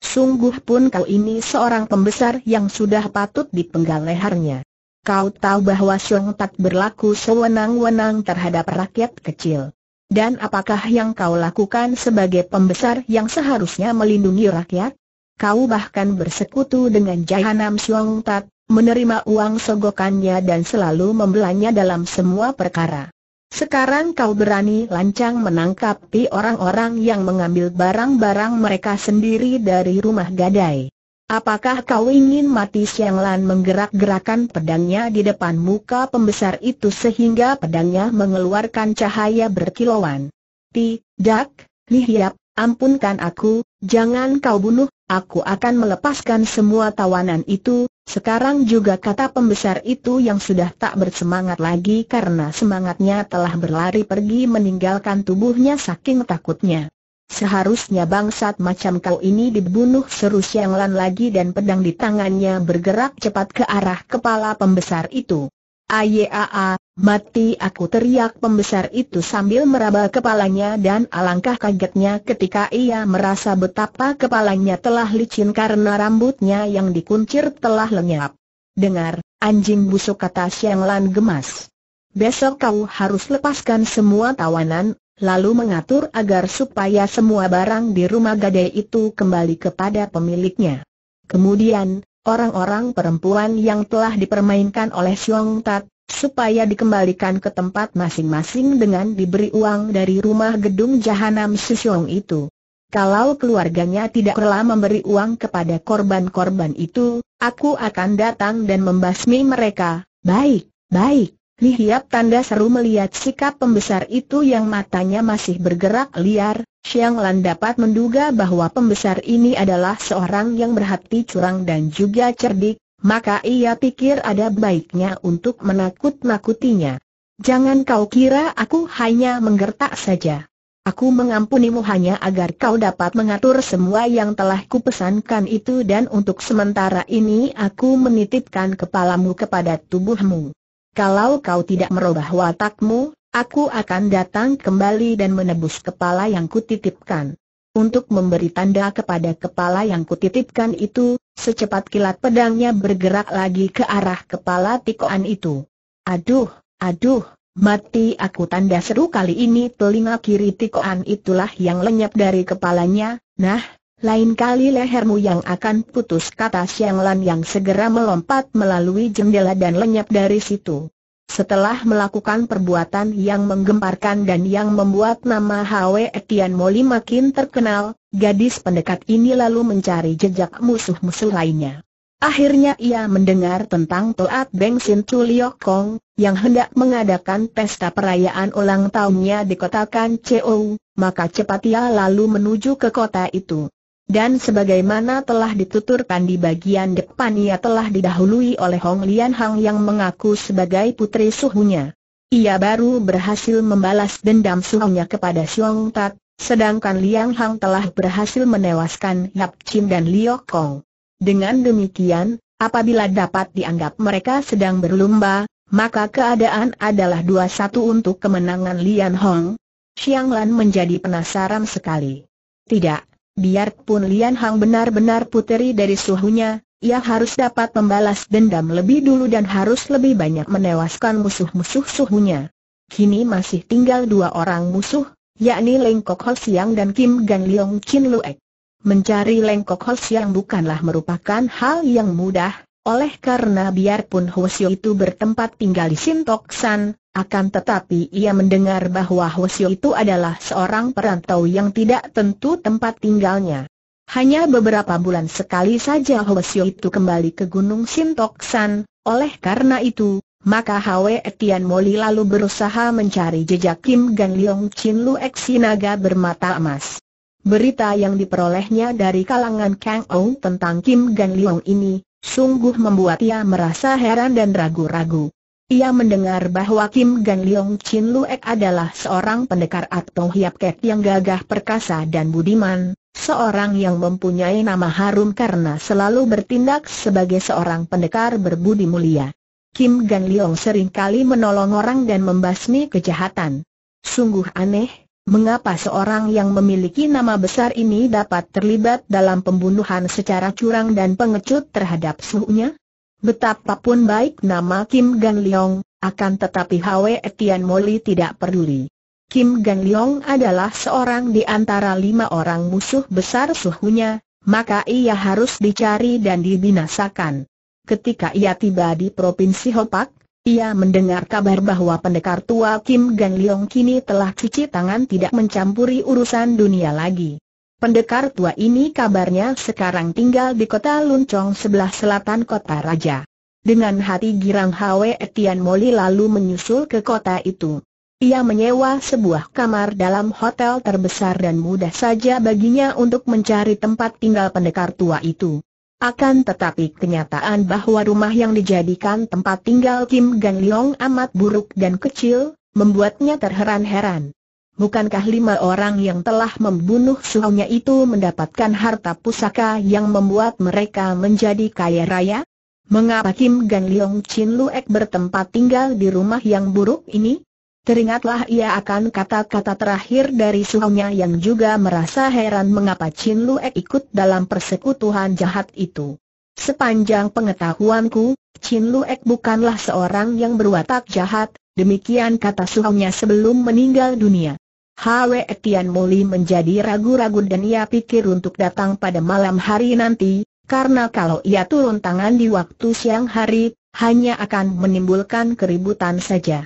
Sungguh pun kau ini seorang pembesar yang sudah patut dipenggal lehernya. Kau tahu bahwa Xiong tak berlaku sewenang-wenang terhadap rakyat kecil. Dan apakah yang kau lakukan sebagai pembesar yang seharusnya melindungi rakyat? Kau bahkan bersekutu dengan Jahanam Siong Tat, menerima uang sogokannya dan selalu membelanya dalam semua perkara. Sekarang kau berani lancang menangkapi orang-orang yang mengambil barang-barang mereka sendiri dari rumah gadai. Apakah kau ingin mati Siang Lan menggerak-gerakan pedangnya di depan muka pembesar itu sehingga pedangnya mengeluarkan cahaya berkilauan? Tidak, Lihiap, ampunkan aku, jangan kau bunuh, aku akan melepaskan semua tawanan itu, sekarang juga kata pembesar itu yang sudah tak bersemangat lagi karena semangatnya telah berlari pergi meninggalkan tubuhnya saking takutnya. Seharusnya bangsat macam kau ini dibunuh seru Siang Lan lagi dan pedang di tangannya bergerak cepat ke arah kepala pembesar itu. Ayaa, mati aku teriak pembesar itu sambil meraba kepalanya dan alangkah kagetnya ketika ia merasa betapa kepalanya telah licin karena rambutnya yang dikuncir telah lenyap. Dengar, anjing busuk kata Siang Lan gemas. Besok kau harus lepaskan semua tawanan, lalu mengatur agar supaya semua barang di rumah gadai itu kembali kepada pemiliknya. Kemudian, orang-orang perempuan yang telah dipermainkan oleh Siong Tat, supaya dikembalikan ke tempat masing-masing dengan diberi uang dari rumah gedung Jahanam Siong itu. Kalau keluarganya tidak rela memberi uang kepada korban-korban itu, aku akan datang dan membasmi mereka. Baik, baik, Li Hiap tanda seru melihat sikap pembesar itu yang matanya masih bergerak liar, Xiang Lan dapat menduga bahwa pembesar ini adalah seorang yang berhati curang dan juga cerdik, maka ia pikir ada baiknya untuk menakut-nakutinya. Jangan kau kira aku hanya menggertak saja. Aku mengampunimu hanya agar kau dapat mengatur semua yang telah kupesankan itu dan untuk sementara ini aku menitipkan kepalamu kepada tubuhmu. Kalau kau tidak merubah watakmu, aku akan datang kembali dan menebus kepala yang kutitipkan. Untuk memberi tanda kepada kepala yang kutitipkan itu, secepat kilat pedangnya bergerak lagi ke arah kepala tikoan itu. Aduh, aduh, mati aku tanda seru kali ini telinga kiri tikoan itulah yang lenyap dari kepalanya, nah, lain kali lehermu yang akan putus kata Siang Lan yang segera melompat melalui jendela dan lenyap dari situ. Setelah melakukan perbuatan yang menggemparkan dan yang membuat nama Hwe Etian Moli makin terkenal, gadis pendekat ini lalu mencari jejak musuh-musuh lainnya. Akhirnya ia mendengar tentang Toat Beng Sin Chu Liok Kong, yang hendak mengadakan pesta perayaan ulang tahunnya di kota Kan Chou, maka cepat ia lalu menuju ke kota itu. Dan sebagaimana telah dituturkan di bagian depan ia telah didahului oleh Hong Lian Hang yang mengaku sebagai putri suhunya. Ia baru berhasil membalas dendam suhunya kepada Xiong Tak, sedangkan Liang Hang telah berhasil menewaskan Yap Chin dan Liu Kong. Dengan demikian, apabila dapat dianggap mereka sedang berlumba, maka keadaan adalah dua satu untuk kemenangan Lian Hang. Xiang Lan menjadi penasaran sekali. Tidak, Biarpun Lian Hang benar-benar puteri dari suhunya, ia harus dapat membalas dendam lebih dulu dan harus lebih banyak menewaskan musuh-musuh suhunya. Kini masih tinggal dua orang musuh, yakni Lengkok Kok Ho Siang dan Kim Gan Leong Chin Luek. Mencari Lengkok Kok Ho Siang bukanlah merupakan hal yang mudah, oleh karena biarpun Hwasyo itu bertempat tinggal di Shintoksan, akan tetapi ia mendengar bahwa Hwasyo itu adalah seorang perantau yang tidak tentu tempat tinggalnya. Hanya beberapa bulan sekali saja Hwasyo itu kembali ke Gunung Shintoksan. oleh karena itu, maka Hwe Etian Moli lalu berusaha mencari jejak Kim Gan Leong Chin Lu Eksinaga bermata emas. Berita yang diperolehnya dari kalangan Kang Ong tentang Kim Gan Leong ini, sungguh membuat ia merasa heran dan ragu-ragu. Ia mendengar bahwa Kim Gan Leong Chin Luek adalah seorang pendekar atau hiap kek yang gagah perkasa dan budiman, seorang yang mempunyai nama harum karena selalu bertindak sebagai seorang pendekar berbudi mulia. Kim Gan Leong seringkali menolong orang dan membasmi kejahatan. Sungguh aneh, Mengapa seorang yang memiliki nama besar ini dapat terlibat dalam pembunuhan secara curang dan pengecut terhadap suhunya? Betapapun baik nama Kim Gan Leong, akan tetapi Hwe Etian Moli tidak peduli. Kim Gan Leong adalah seorang di antara lima orang musuh besar suhunya, maka ia harus dicari dan dibinasakan. Ketika ia tiba di Provinsi Hopak, ia mendengar kabar bahwa pendekar tua Kim Gan Leong kini telah cuci tangan tidak mencampuri urusan dunia lagi. Pendekar tua ini kabarnya sekarang tinggal di kota Luncong sebelah selatan kota Raja. Dengan hati girang Hwe Etian Moli lalu menyusul ke kota itu. Ia menyewa sebuah kamar dalam hotel terbesar dan mudah saja baginya untuk mencari tempat tinggal pendekar tua itu. Akan tetapi kenyataan bahwa rumah yang dijadikan tempat tinggal Kim Gan Leong amat buruk dan kecil, membuatnya terheran-heran. Bukankah lima orang yang telah membunuh suhunya itu mendapatkan harta pusaka yang membuat mereka menjadi kaya raya? Mengapa Kim Gan Leong Chin Luek bertempat tinggal di rumah yang buruk ini? Teringatlah ia akan kata-kata terakhir dari suhunya yang juga merasa heran mengapa Chin Luek ikut dalam persekutuan jahat itu. Sepanjang pengetahuanku, Chin Luek bukanlah seorang yang berwatak jahat, demikian kata suhunya sebelum meninggal dunia. Hwe Tian Moli menjadi ragu-ragu dan ia pikir untuk datang pada malam hari nanti, karena kalau ia turun tangan di waktu siang hari, hanya akan menimbulkan keributan saja.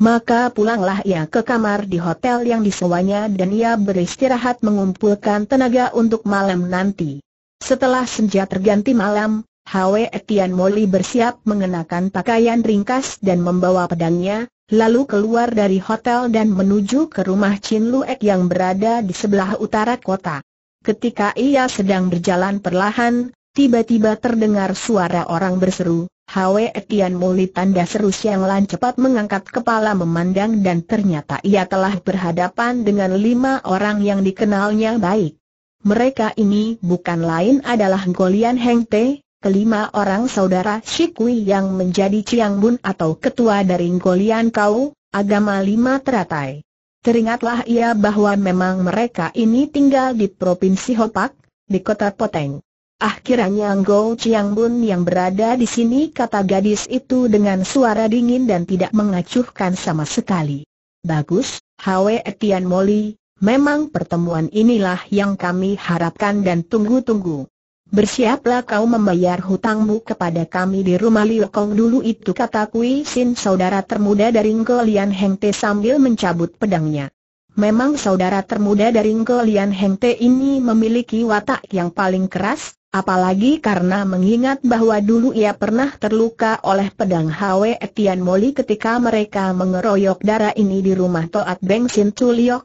Maka pulanglah ia ke kamar di hotel yang disewanya dan ia beristirahat mengumpulkan tenaga untuk malam nanti. Setelah senja terganti malam, Hwe Etian Moli bersiap mengenakan pakaian ringkas dan membawa pedangnya, lalu keluar dari hotel dan menuju ke rumah Chin Luek yang berada di sebelah utara kota. Ketika ia sedang berjalan perlahan, tiba-tiba terdengar suara orang berseru, Hwe Etian Muli tanda seru Siang Lan cepat mengangkat kepala memandang dan ternyata ia telah berhadapan dengan lima orang yang dikenalnya baik. Mereka ini bukan lain adalah Golian Heng Te, kelima orang saudara Shikui yang menjadi Chiang Bun atau ketua dari Golian Kau, agama lima teratai. Teringatlah ia bahwa memang mereka ini tinggal di Provinsi Hopak, di kota Poteng. Akhirnya Ngou Chiang Bun yang berada di sini kata gadis itu dengan suara dingin dan tidak mengacuhkan sama sekali. Bagus, Hwe Etian Moli, memang pertemuan inilah yang kami harapkan dan tunggu-tunggu. Bersiaplah kau membayar hutangmu kepada kami di rumah Liu Kong dulu itu kata Kui Sin saudara termuda dari Ngo Lian Heng Te sambil mencabut pedangnya. Memang saudara termuda dari Ngo Lian Heng Te ini memiliki watak yang paling keras, Apalagi karena mengingat bahwa dulu ia pernah terluka oleh pedang Hwe Etian Moli ketika mereka mengeroyok darah ini di rumah Toat Beng Sin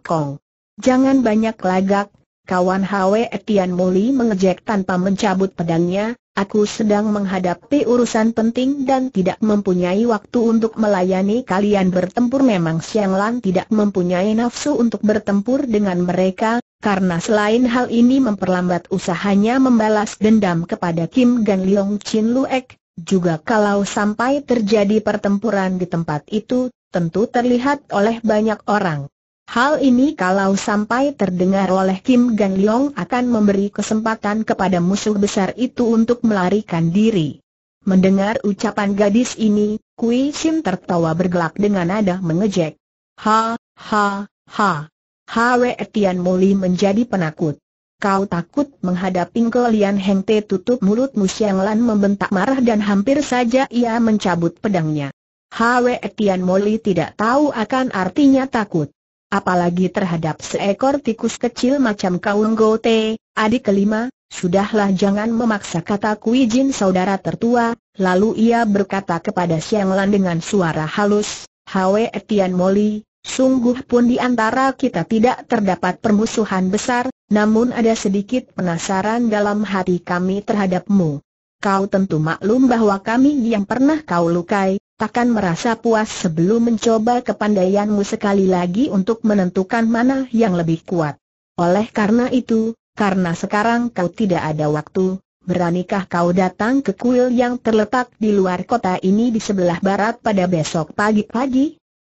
Kong. Jangan banyak lagak, kawan Hwe Etian Moli mengejek tanpa mencabut pedangnya, Aku sedang menghadapi urusan penting dan tidak mempunyai waktu untuk melayani kalian bertempur Memang Siang Lan tidak mempunyai nafsu untuk bertempur dengan mereka, karena selain hal ini memperlambat usahanya membalas dendam kepada Kim Gan Leong Chin Luek, juga kalau sampai terjadi pertempuran di tempat itu, tentu terlihat oleh banyak orang. Hal ini kalau sampai terdengar oleh Kim Gan Leong akan memberi kesempatan kepada musuh besar itu untuk melarikan diri. Mendengar ucapan gadis ini, Kui Sim tertawa bergelak dengan nada mengejek. Ha, ha, ha. Hwe Tian Moli menjadi penakut. Kau takut menghadapi kelian Heng Te tutup mulutmu Siang Lan membentak marah dan hampir saja ia mencabut pedangnya. Hwe Tian Moli tidak tahu akan artinya takut apalagi terhadap seekor tikus kecil macam kau, Gote, adik kelima, sudahlah jangan memaksa kata Kui saudara tertua, lalu ia berkata kepada Siang Lan dengan suara halus, Hwe Etian Moli, sungguh pun di antara kita tidak terdapat permusuhan besar, namun ada sedikit penasaran dalam hati kami terhadapmu. Kau tentu maklum bahwa kami yang pernah kau lukai, takkan merasa puas sebelum mencoba kepandaianmu sekali lagi untuk menentukan mana yang lebih kuat. Oleh karena itu, karena sekarang kau tidak ada waktu, beranikah kau datang ke kuil yang terletak di luar kota ini di sebelah barat pada besok pagi-pagi?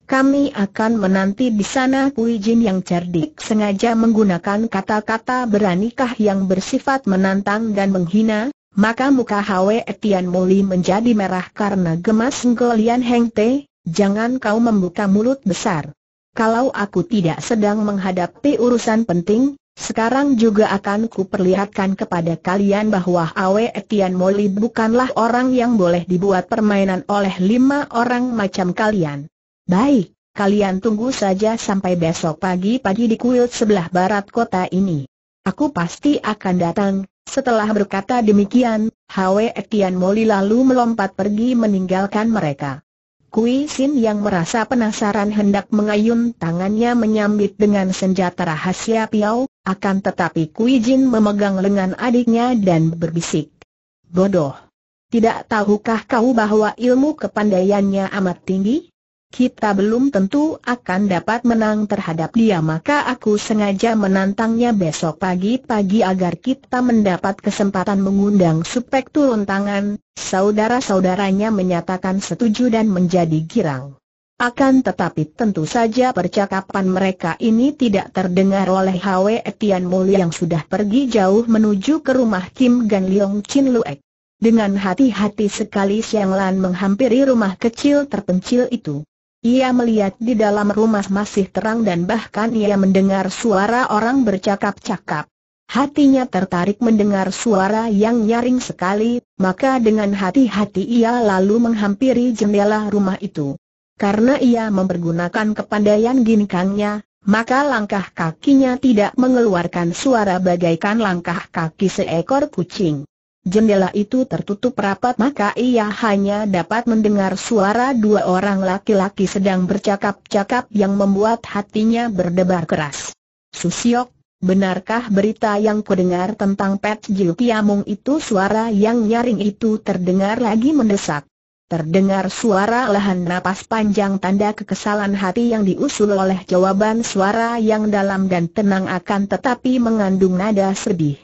Kami akan menanti di sana Kui Jin yang cerdik sengaja menggunakan kata-kata beranikah yang bersifat menantang dan menghina, maka muka Hwe Etian Muli menjadi merah karena gemas Golian Heng Te, jangan kau membuka mulut besar. Kalau aku tidak sedang menghadapi urusan penting, sekarang juga akan kuperlihatkan kepada kalian bahwa Hwe Etian Moli bukanlah orang yang boleh dibuat permainan oleh lima orang macam kalian. Baik, kalian tunggu saja sampai besok pagi-pagi di kuil sebelah barat kota ini. Aku pasti akan datang, setelah berkata demikian, Hwe Tian Moli lalu melompat pergi meninggalkan mereka. Kui Sin yang merasa penasaran hendak mengayun tangannya menyambit dengan senjata rahasia piao, akan tetapi Kui Jin memegang lengan adiknya dan berbisik. Bodoh! Tidak tahukah kau bahwa ilmu kepandaiannya amat tinggi? kita belum tentu akan dapat menang terhadap dia maka aku sengaja menantangnya besok pagi-pagi agar kita mendapat kesempatan mengundang supek turun tangan, saudara-saudaranya menyatakan setuju dan menjadi girang. Akan tetapi tentu saja percakapan mereka ini tidak terdengar oleh Hwe Tian Mul yang sudah pergi jauh menuju ke rumah Kim Gan Leong Chin Luek. Dengan hati-hati sekali Siang Lan menghampiri rumah kecil terpencil itu. Ia melihat di dalam rumah masih terang dan bahkan ia mendengar suara orang bercakap-cakap. Hatinya tertarik mendengar suara yang nyaring sekali, maka dengan hati-hati ia lalu menghampiri jendela rumah itu. Karena ia mempergunakan kepandaian ginkangnya, maka langkah kakinya tidak mengeluarkan suara bagaikan langkah kaki seekor kucing. Jendela itu tertutup rapat maka ia hanya dapat mendengar suara dua orang laki-laki sedang bercakap-cakap yang membuat hatinya berdebar keras. Susiok, benarkah berita yang kudengar tentang Pet Jiu itu suara yang nyaring itu terdengar lagi mendesak. Terdengar suara lahan napas panjang tanda kekesalan hati yang diusul oleh jawaban suara yang dalam dan tenang akan tetapi mengandung nada sedih.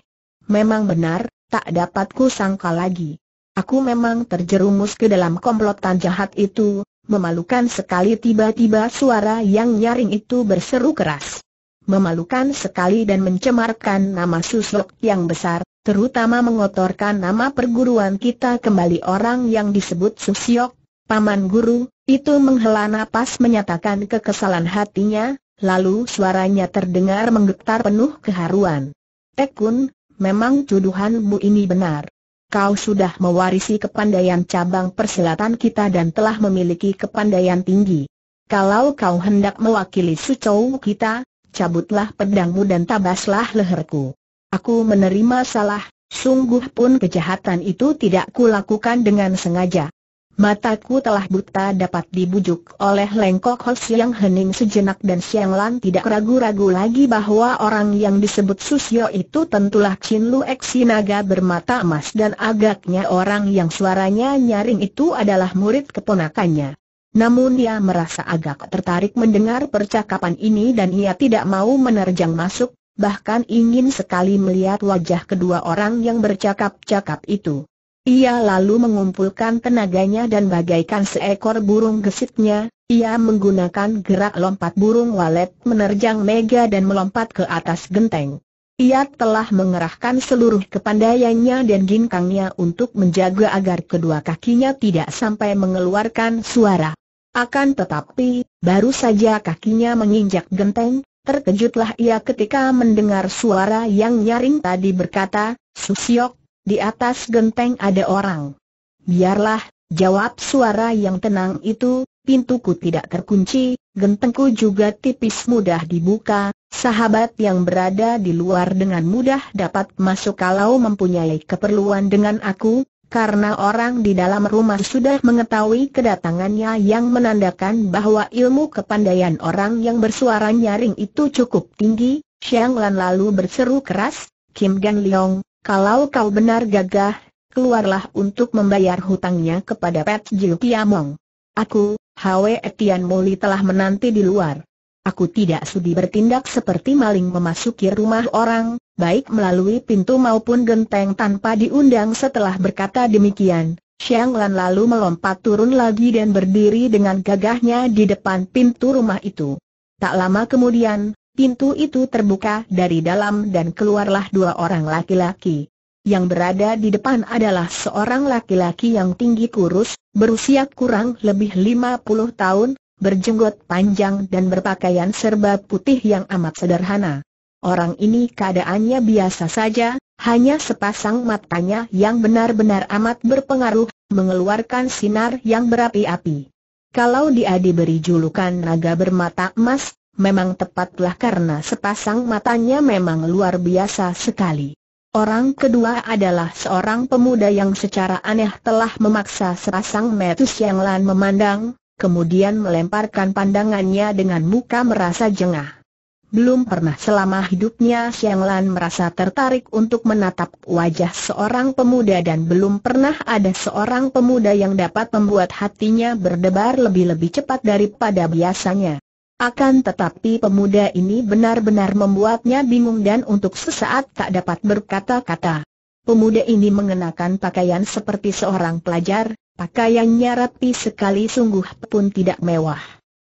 Memang benar, tak dapat sangka lagi. Aku memang terjerumus ke dalam komplotan jahat itu, memalukan sekali tiba-tiba suara yang nyaring itu berseru keras. Memalukan sekali dan mencemarkan nama susuk yang besar, terutama mengotorkan nama perguruan kita kembali orang yang disebut Susiok, Paman Guru, itu menghela napas menyatakan kekesalan hatinya, lalu suaranya terdengar menggetar penuh keharuan. Tekun, memang tuduhanmu ini benar. Kau sudah mewarisi kepandaian cabang persilatan kita dan telah memiliki kepandaian tinggi. Kalau kau hendak mewakili sucou kita, cabutlah pedangmu dan tabaslah leherku. Aku menerima salah, sungguh pun kejahatan itu tidak kulakukan dengan sengaja. Mataku telah buta dapat dibujuk oleh Lengkok Ho yang hening sejenak dan Siang Lan tidak ragu-ragu lagi bahwa orang yang disebut Susio itu tentulah Chin Lu Eksinaga bermata emas dan agaknya orang yang suaranya nyaring itu adalah murid keponakannya. Namun ia merasa agak tertarik mendengar percakapan ini dan ia tidak mau menerjang masuk, bahkan ingin sekali melihat wajah kedua orang yang bercakap-cakap itu. Ia lalu mengumpulkan tenaganya dan bagaikan seekor burung gesitnya, ia menggunakan gerak lompat burung walet menerjang mega dan melompat ke atas genteng. Ia telah mengerahkan seluruh kepandaiannya dan ginkangnya untuk menjaga agar kedua kakinya tidak sampai mengeluarkan suara. Akan tetapi, baru saja kakinya menginjak genteng, terkejutlah ia ketika mendengar suara yang nyaring tadi berkata, Susiok, di atas genteng ada orang. Biarlah, jawab suara yang tenang itu, pintuku tidak terkunci, gentengku juga tipis mudah dibuka, sahabat yang berada di luar dengan mudah dapat masuk kalau mempunyai keperluan dengan aku, karena orang di dalam rumah sudah mengetahui kedatangannya yang menandakan bahwa ilmu kepandaian orang yang bersuara nyaring itu cukup tinggi, Xiang Lan lalu berseru keras, Kim Gan Leong, kalau kau benar gagah, keluarlah untuk membayar hutangnya kepada Pet Jiu Tiamong. Aku, Hwe Etian Moli telah menanti di luar. Aku tidak sudi bertindak seperti maling memasuki rumah orang, baik melalui pintu maupun genteng tanpa diundang setelah berkata demikian. Xiang Lan lalu melompat turun lagi dan berdiri dengan gagahnya di depan pintu rumah itu. Tak lama kemudian, Pintu itu terbuka dari dalam dan keluarlah dua orang laki-laki. Yang berada di depan adalah seorang laki-laki yang tinggi kurus, berusia kurang lebih lima puluh tahun, berjenggot panjang dan berpakaian serba putih yang amat sederhana. Orang ini keadaannya biasa saja, hanya sepasang matanya yang benar-benar amat berpengaruh, mengeluarkan sinar yang berapi-api. Kalau dia diberi julukan naga bermata emas, Memang tepatlah karena sepasang matanya memang luar biasa sekali. Orang kedua adalah seorang pemuda yang secara aneh telah memaksa sepasang metus yang lain memandang, kemudian melemparkan pandangannya dengan muka merasa jengah. Belum pernah selama hidupnya Siang Lan merasa tertarik untuk menatap wajah seorang pemuda dan belum pernah ada seorang pemuda yang dapat membuat hatinya berdebar lebih-lebih cepat daripada biasanya. Akan tetapi pemuda ini benar-benar membuatnya bingung dan untuk sesaat tak dapat berkata-kata. Pemuda ini mengenakan pakaian seperti seorang pelajar, pakaiannya rapi sekali sungguh pun tidak mewah.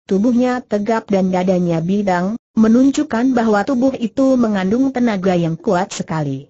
Tubuhnya tegap dan dadanya bidang, menunjukkan bahwa tubuh itu mengandung tenaga yang kuat sekali.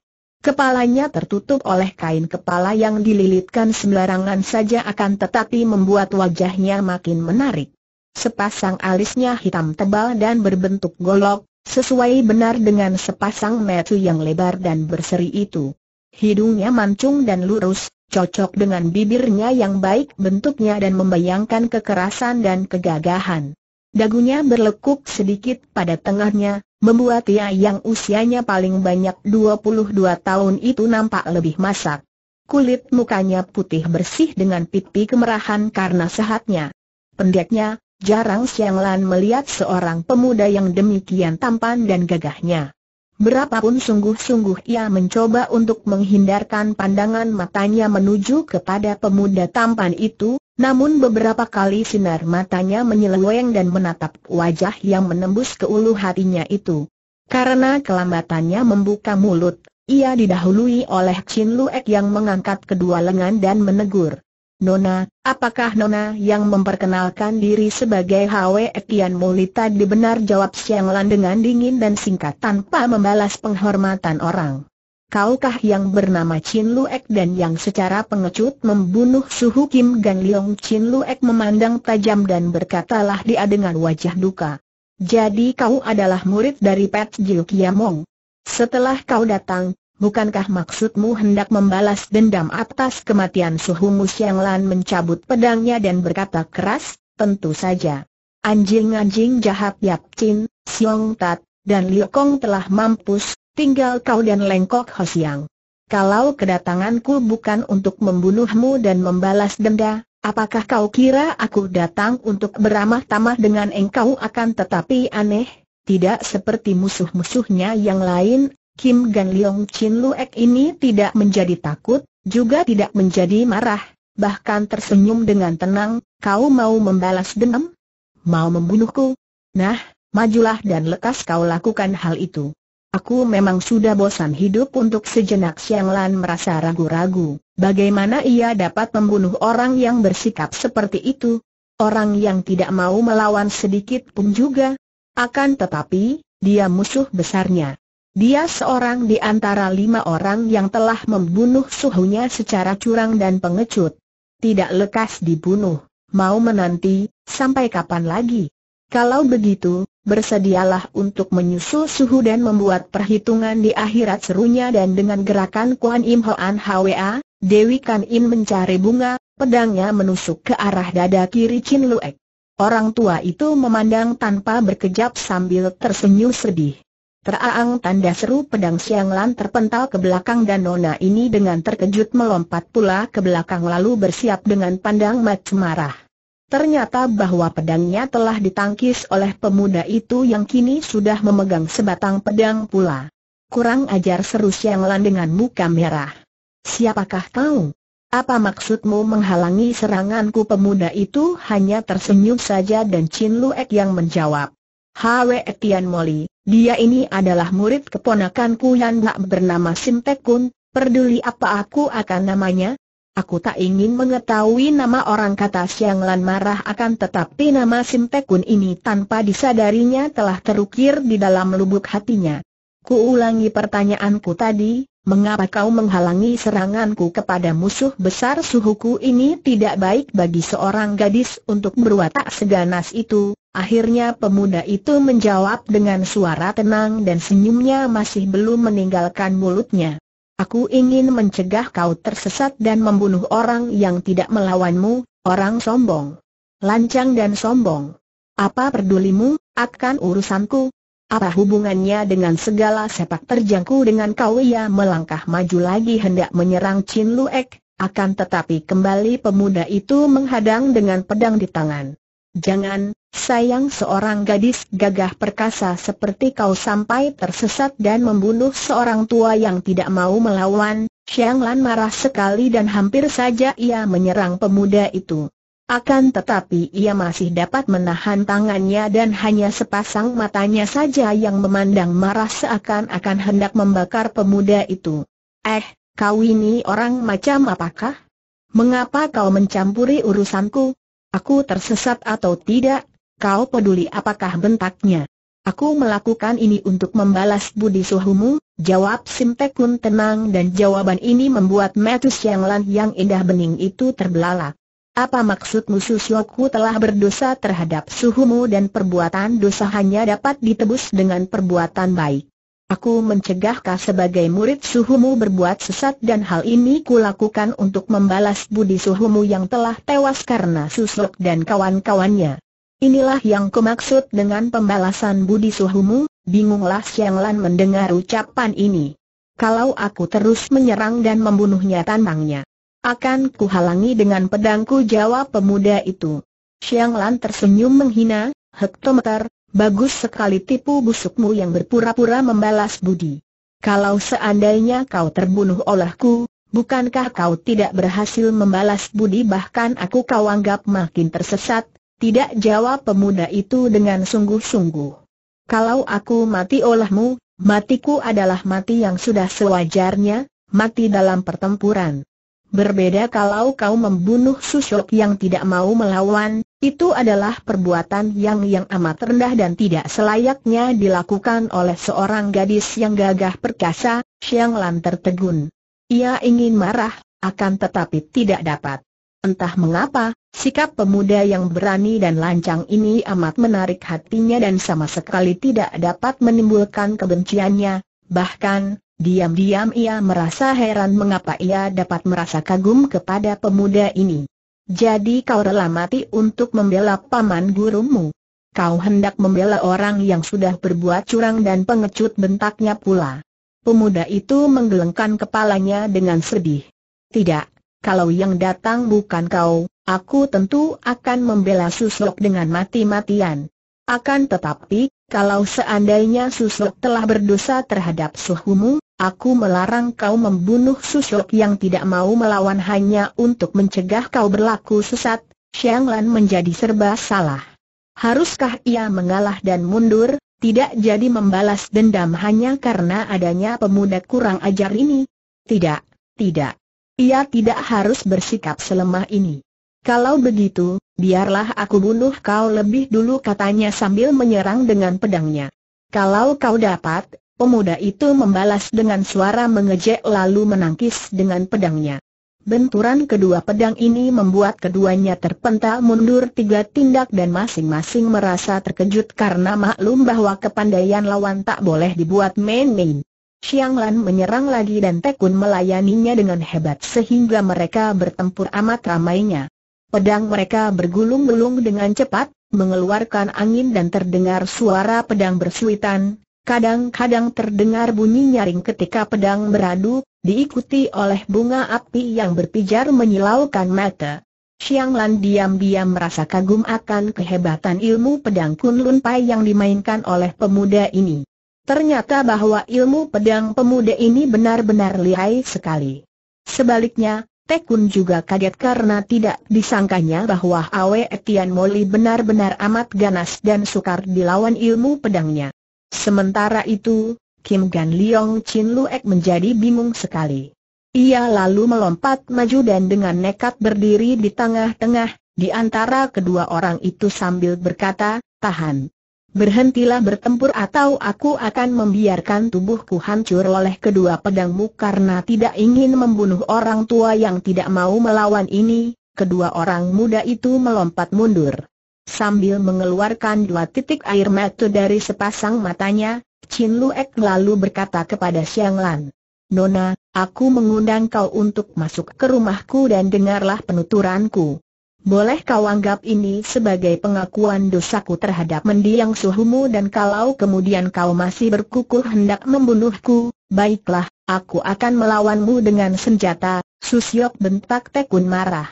Kepalanya tertutup oleh kain kepala yang dililitkan sembarangan saja akan tetapi membuat wajahnya makin menarik. Sepasang alisnya hitam tebal dan berbentuk golok, sesuai benar dengan sepasang metu yang lebar dan berseri itu. Hidungnya mancung dan lurus, cocok dengan bibirnya yang baik bentuknya dan membayangkan kekerasan dan kegagahan. Dagunya berlekuk sedikit pada tengahnya, membuat ia yang usianya paling banyak 22 tahun itu nampak lebih masak. Kulit mukanya putih bersih dengan pipi kemerahan karena sehatnya. Pendeknya, Jarang Siang Lan melihat seorang pemuda yang demikian tampan dan gagahnya. Berapapun sungguh-sungguh ia mencoba untuk menghindarkan pandangan matanya menuju kepada pemuda tampan itu, namun beberapa kali sinar matanya menyeleweng dan menatap wajah yang menembus ke ulu hatinya itu. Karena kelambatannya membuka mulut, ia didahului oleh Chin Luek yang mengangkat kedua lengan dan menegur. Nona, apakah Nona yang memperkenalkan diri sebagai Hwe Muli Mulita dibenar jawab Siang Lan dengan dingin dan singkat tanpa membalas penghormatan orang? Kaukah yang bernama Chin Luek dan yang secara pengecut membunuh Suhu Kim Gan Leong Chin Luek memandang tajam dan berkatalah dia dengan wajah duka. Jadi kau adalah murid dari Pet Jiu Kiamong. Setelah kau datang, Bukankah maksudmu hendak membalas dendam atas kematian Suhumu Siang Lan mencabut pedangnya dan berkata keras, tentu saja. Anjing-anjing jahat Yap Chin, Siong Tat, dan Liu Kong telah mampus, tinggal kau dan Lengkok Hosiang. Kalau kedatanganku bukan untuk membunuhmu dan membalas denda, apakah kau kira aku datang untuk beramah-tamah dengan engkau akan tetapi aneh? Tidak seperti musuh-musuhnya yang lain, Kim Gan Leong Chin Luek ini tidak menjadi takut, juga tidak menjadi marah, bahkan tersenyum dengan tenang, kau mau membalas dendam? Mau membunuhku? Nah, majulah dan lekas kau lakukan hal itu. Aku memang sudah bosan hidup untuk sejenak Siang Lan merasa ragu-ragu, bagaimana ia dapat membunuh orang yang bersikap seperti itu? Orang yang tidak mau melawan sedikit pun juga. Akan tetapi, dia musuh besarnya. Dia seorang di antara lima orang yang telah membunuh suhunya secara curang dan pengecut. Tidak lekas dibunuh, mau menanti, sampai kapan lagi? Kalau begitu, bersedialah untuk menyusul suhu dan membuat perhitungan di akhirat serunya dan dengan gerakan Kuan Im Hoan Hwa, Dewi Kan Im mencari bunga, pedangnya menusuk ke arah dada kiri Chin Luek. Orang tua itu memandang tanpa berkejap sambil tersenyum sedih. Teraang tanda seru pedang Siang terpental ke belakang dan Nona ini dengan terkejut melompat pula ke belakang lalu bersiap dengan pandang mat marah. Ternyata bahwa pedangnya telah ditangkis oleh pemuda itu yang kini sudah memegang sebatang pedang pula. Kurang ajar seru Siang dengan muka merah. Siapakah kau? Apa maksudmu menghalangi seranganku pemuda itu hanya tersenyum saja dan Chin Luek yang menjawab. Hwe Etian Moli, dia ini adalah murid keponakanku yang tak bernama Sim Tek Kun, peduli apa aku akan namanya? Aku tak ingin mengetahui nama orang kata Siang Lan marah akan tetapi nama Sim Kun ini tanpa disadarinya telah terukir di dalam lubuk hatinya. Ku ulangi pertanyaanku tadi, mengapa kau menghalangi seranganku kepada musuh besar suhuku ini tidak baik bagi seorang gadis untuk berwatak seganas itu? Akhirnya pemuda itu menjawab dengan suara tenang dan senyumnya masih belum meninggalkan mulutnya. Aku ingin mencegah kau tersesat dan membunuh orang yang tidak melawanmu, orang sombong. Lancang dan sombong. Apa pedulimu, akan urusanku, apa hubungannya dengan segala sepak terjangku dengan kau ia melangkah maju lagi hendak menyerang Chin Luek, akan tetapi kembali pemuda itu menghadang dengan pedang di tangan. Jangan, sayang seorang gadis gagah perkasa seperti kau sampai tersesat dan membunuh seorang tua yang tidak mau melawan, Xiang Lan marah sekali dan hampir saja ia menyerang pemuda itu. Akan tetapi ia masih dapat menahan tangannya dan hanya sepasang matanya saja yang memandang marah seakan-akan hendak membakar pemuda itu. Eh, kau ini orang macam apakah? Mengapa kau mencampuri urusanku? Aku tersesat atau tidak? Kau peduli apakah bentaknya? Aku melakukan ini untuk membalas budi suhumu, jawab Simtekun tenang dan jawaban ini membuat Metus yang lan yang indah bening itu terbelalak. Apa maksudmu Susyoku telah berdosa terhadap suhumu dan perbuatan dosa hanya dapat ditebus dengan perbuatan baik. Aku mencegahkah sebagai murid suhumu berbuat sesat dan hal ini kulakukan untuk membalas budi suhumu yang telah tewas karena susuk dan kawan-kawannya. Inilah yang kumaksud dengan pembalasan budi suhumu, bingunglah Xiang Lan mendengar ucapan ini. Kalau aku terus menyerang dan membunuhnya tanangnya. Akan kuhalangi dengan pedangku jawab pemuda itu. Xiang Lan tersenyum menghina, hektometer, bagus sekali tipu busukmu yang berpura-pura membalas budi. Kalau seandainya kau terbunuh olehku, bukankah kau tidak berhasil membalas budi bahkan aku kau anggap makin tersesat? Tidak jawab pemuda itu dengan sungguh-sungguh. Kalau aku mati olehmu, matiku adalah mati yang sudah sewajarnya, mati dalam pertempuran. Berbeda kalau kau membunuh susuk yang tidak mau melawan, itu adalah perbuatan yang yang amat rendah dan tidak selayaknya dilakukan oleh seorang gadis yang gagah perkasa, Xiang Lan tertegun. Ia ingin marah, akan tetapi tidak dapat. Entah mengapa, sikap pemuda yang berani dan lancang ini amat menarik hatinya dan sama sekali tidak dapat menimbulkan kebenciannya, bahkan, Diam-diam ia merasa heran mengapa ia dapat merasa kagum kepada pemuda ini. Jadi kau rela mati untuk membela paman gurumu. Kau hendak membela orang yang sudah berbuat curang dan pengecut bentaknya pula. Pemuda itu menggelengkan kepalanya dengan sedih. Tidak, kalau yang datang bukan kau, aku tentu akan membela susuk dengan mati-matian. Akan tetapi, kalau seandainya Susok telah berdosa terhadap suhumu, aku melarang kau membunuh Susok yang tidak mau melawan hanya untuk mencegah kau berlaku sesat, Xiang Lan menjadi serba salah. Haruskah ia mengalah dan mundur, tidak jadi membalas dendam hanya karena adanya pemuda kurang ajar ini? Tidak, tidak. Ia tidak harus bersikap selemah ini. Kalau begitu, biarlah aku bunuh kau lebih dulu katanya sambil menyerang dengan pedangnya. Kalau kau dapat, pemuda itu membalas dengan suara mengejek lalu menangkis dengan pedangnya. Benturan kedua pedang ini membuat keduanya terpental mundur tiga tindak dan masing-masing merasa terkejut karena maklum bahwa kepandaian lawan tak boleh dibuat main-main. Xiang Lan menyerang lagi dan Tekun melayaninya dengan hebat sehingga mereka bertempur amat ramainya. Pedang mereka bergulung-gulung dengan cepat, mengeluarkan angin dan terdengar suara pedang bersuitan, kadang-kadang terdengar bunyi nyaring ketika pedang beradu, diikuti oleh bunga api yang berpijar menyilaukan mata. Xiang Lan diam-diam merasa kagum akan kehebatan ilmu pedang Kunlun Pai yang dimainkan oleh pemuda ini. Ternyata bahwa ilmu pedang pemuda ini benar-benar lihai sekali. Sebaliknya, Tekun juga kaget karena tidak disangkanya bahwa Awe Etian Moli benar-benar amat ganas dan sukar dilawan ilmu pedangnya. Sementara itu, Kim Gan Leong Chin Luek menjadi bingung sekali. Ia lalu melompat maju dan dengan nekat berdiri di tengah-tengah, di antara kedua orang itu sambil berkata, tahan, Berhentilah bertempur atau aku akan membiarkan tubuhku hancur oleh kedua pedangmu karena tidak ingin membunuh orang tua yang tidak mau melawan ini, kedua orang muda itu melompat mundur. Sambil mengeluarkan dua titik air mata dari sepasang matanya, Chin Luek lalu berkata kepada Xiang Lan. Nona, aku mengundang kau untuk masuk ke rumahku dan dengarlah penuturanku boleh kau anggap ini sebagai pengakuan dosaku terhadap mendiang suhumu dan kalau kemudian kau masih berkukuh hendak membunuhku, baiklah, aku akan melawanmu dengan senjata, Susyok bentak Tekun marah.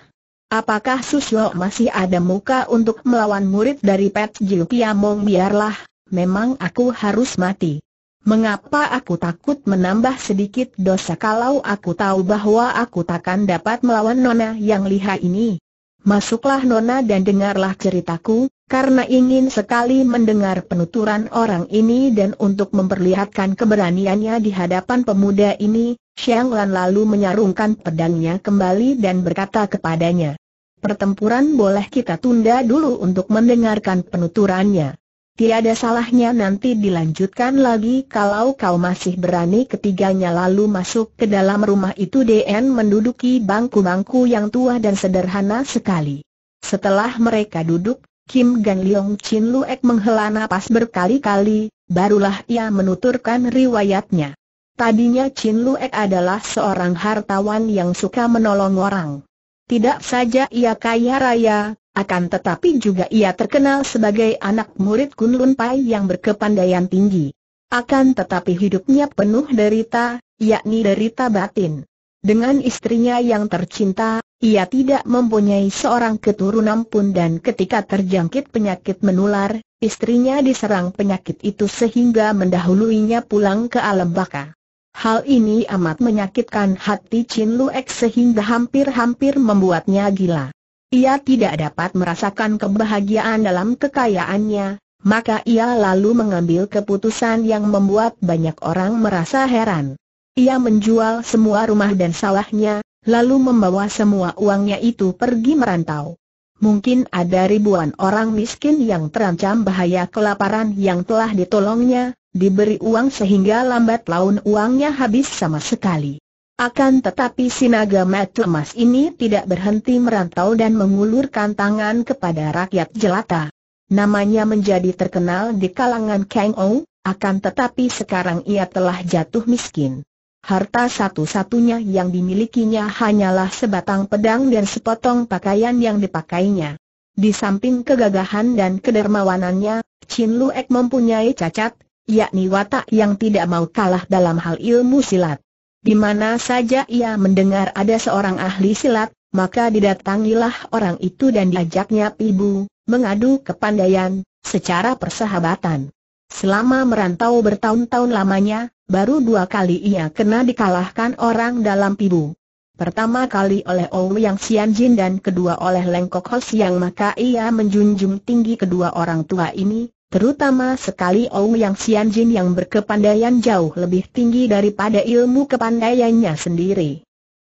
Apakah Susyok masih ada muka untuk melawan murid dari Pet Jiu biarlah, memang aku harus mati. Mengapa aku takut menambah sedikit dosa kalau aku tahu bahwa aku takkan dapat melawan nona yang lihai ini? Masuklah Nona dan dengarlah ceritaku, karena ingin sekali mendengar penuturan orang ini dan untuk memperlihatkan keberaniannya di hadapan pemuda ini, Xiang Lan lalu menyarungkan pedangnya kembali dan berkata kepadanya. Pertempuran boleh kita tunda dulu untuk mendengarkan penuturannya. Tiada salahnya nanti dilanjutkan lagi kalau kau masih berani ketiganya lalu masuk ke dalam rumah itu DN menduduki bangku-bangku yang tua dan sederhana sekali. Setelah mereka duduk, Kim Gan Leong Chin Luek menghela napas berkali-kali, barulah ia menuturkan riwayatnya. Tadinya Chin Luek adalah seorang hartawan yang suka menolong orang. Tidak saja ia kaya raya, akan tetapi juga ia terkenal sebagai anak murid Kunlun Pai yang berkepandaian tinggi. Akan tetapi hidupnya penuh derita, yakni derita batin. Dengan istrinya yang tercinta, ia tidak mempunyai seorang keturunan pun dan ketika terjangkit penyakit menular, istrinya diserang penyakit itu sehingga mendahuluinya pulang ke alam baka. Hal ini amat menyakitkan hati Chin Lu sehingga hampir-hampir membuatnya gila ia tidak dapat merasakan kebahagiaan dalam kekayaannya, maka ia lalu mengambil keputusan yang membuat banyak orang merasa heran. Ia menjual semua rumah dan sawahnya, lalu membawa semua uangnya itu pergi merantau. Mungkin ada ribuan orang miskin yang terancam bahaya kelaparan yang telah ditolongnya, diberi uang sehingga lambat laun uangnya habis sama sekali. Akan tetapi sinaga naga mata emas ini tidak berhenti merantau dan mengulurkan tangan kepada rakyat jelata. Namanya menjadi terkenal di kalangan Kang Ou, akan tetapi sekarang ia telah jatuh miskin. Harta satu-satunya yang dimilikinya hanyalah sebatang pedang dan sepotong pakaian yang dipakainya. Di samping kegagahan dan kedermawanannya, Chin Lu Ek mempunyai cacat, yakni watak yang tidak mau kalah dalam hal ilmu silat di mana saja ia mendengar ada seorang ahli silat, maka didatangilah orang itu dan diajaknya ibu, mengadu kepandaian, secara persahabatan. Selama merantau bertahun-tahun lamanya, baru dua kali ia kena dikalahkan orang dalam pibu. Pertama kali oleh Ou Yang Xianjin dan kedua oleh Lengkok Hos Yang maka ia menjunjung tinggi kedua orang tua ini, Terutama sekali Ong Yang Sian Jin yang berkepandaian jauh lebih tinggi daripada ilmu kepandaiannya sendiri.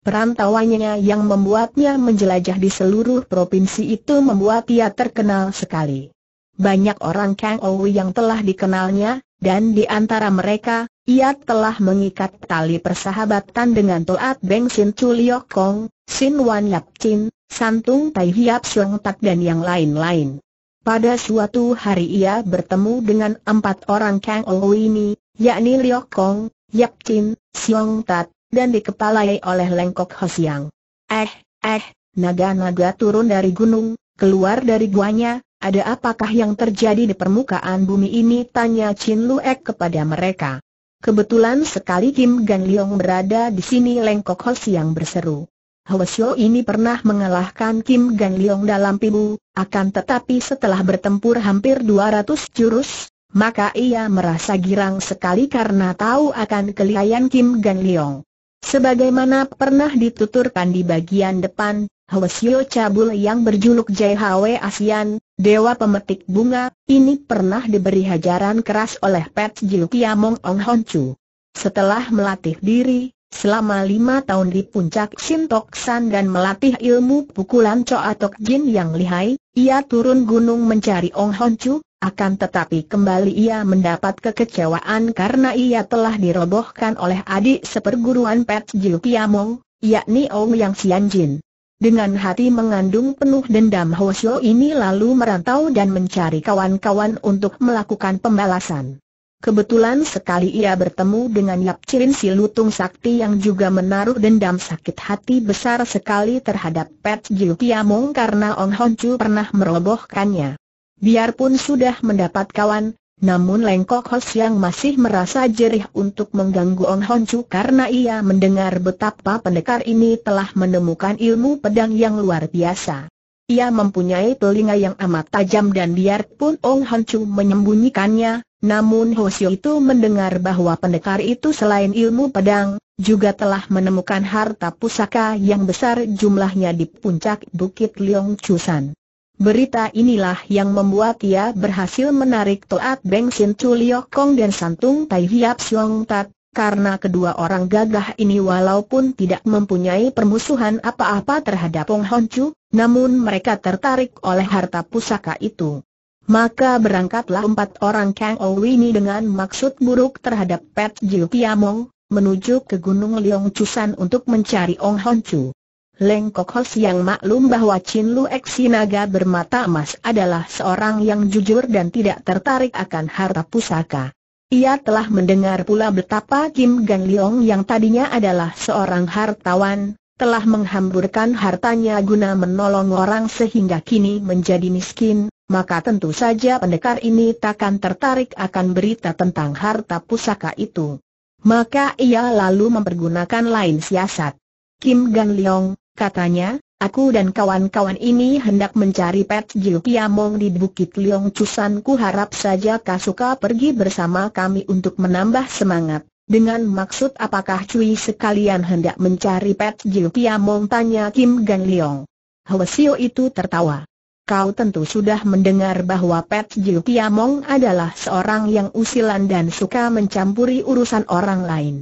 Perantauannya yang membuatnya menjelajah di seluruh provinsi itu membuat ia terkenal sekali. Banyak orang Kang Ou yang telah dikenalnya, dan di antara mereka, ia telah mengikat tali persahabatan dengan Toat Beng Sin Chu Liok Kong, Sin Wan Yap Chin, Santung Tai Hiap Siong Tak dan yang lain-lain. Pada suatu hari ia bertemu dengan empat orang Kang ini, yakni Liu Kong, Yap Chin, Xiong Tat, dan dikepalai oleh Lengkok Hosiang. Eh, eh, naga-naga turun dari gunung, keluar dari guanya, ada apakah yang terjadi di permukaan bumi ini? Tanya Chin Luek kepada mereka. Kebetulan sekali Kim Gan Leong berada di sini Lengkok Hosiang berseru. Hwasyo ini pernah mengalahkan Kim Gan Leong dalam pibu, akan tetapi setelah bertempur hampir 200 jurus, maka ia merasa girang sekali karena tahu akan kelihayan Kim Gan Leong. Sebagaimana pernah dituturkan di bagian depan, Hwasyo Cabul yang berjuluk JHW Asian, Dewa Pemetik Bunga, ini pernah diberi hajaran keras oleh Pet Jiu Kiamong Ong Hon Chu. Setelah melatih diri, Selama lima tahun di puncak Shintoksan dan melatih ilmu pukulan atau Jin yang lihai, ia turun gunung mencari Ong Hon Chu, akan tetapi kembali ia mendapat kekecewaan karena ia telah dirobohkan oleh adik seperguruan Pet Jiu Piamong, yakni Ong Yang Sian Jin. Dengan hati mengandung penuh dendam Shou ini lalu merantau dan mencari kawan-kawan untuk melakukan pembalasan. Kebetulan sekali ia bertemu dengan Yap Cirin si Lutung Sakti yang juga menaruh dendam sakit hati besar sekali terhadap Pet Jiu Kiamong karena Ong Hon pernah merobohkannya. Biarpun sudah mendapat kawan, namun Lengkok Hos yang masih merasa jerih untuk mengganggu Ong Hon karena ia mendengar betapa pendekar ini telah menemukan ilmu pedang yang luar biasa. Ia mempunyai telinga yang amat tajam dan biarpun Ong Hon menyembunyikannya, namun Hosio itu mendengar bahwa pendekar itu selain ilmu pedang, juga telah menemukan harta pusaka yang besar jumlahnya di puncak Bukit Leong Chusan. Berita inilah yang membuat ia berhasil menarik Toat Beng Sin Chu Liok Kong dan Santung Tai Hiap Siong Tat, karena kedua orang gagah ini walaupun tidak mempunyai permusuhan apa-apa terhadap Ong Hon Chu, namun mereka tertarik oleh harta pusaka itu. Maka berangkatlah empat orang Kang Owini dengan maksud buruk terhadap Pet Jiu Kiamong, menuju ke Gunung Liong Chusan untuk mencari Ong Hon Chu. Leng Kok Hos yang maklum bahwa Chin Lu Ek Sinaga bermata emas adalah seorang yang jujur dan tidak tertarik akan harta pusaka. Ia telah mendengar pula betapa Kim Gan Leong yang tadinya adalah seorang hartawan, telah menghamburkan hartanya guna menolong orang sehingga kini menjadi miskin, maka tentu saja pendekar ini takkan tertarik akan berita tentang harta pusaka itu. Maka ia lalu mempergunakan lain siasat. Kim Gan Leong, katanya, aku dan kawan-kawan ini hendak mencari Pet Jiu Piamong di Bukit Leong Cusan. Ku harap saja kau suka pergi bersama kami untuk menambah semangat. Dengan maksud apakah Cui sekalian hendak mencari Pet Jiu Piamong tanya Kim Gan Leong. Hwasio itu tertawa. Kau tentu sudah mendengar bahwa Pet Jiu Tiamong adalah seorang yang usilan dan suka mencampuri urusan orang lain.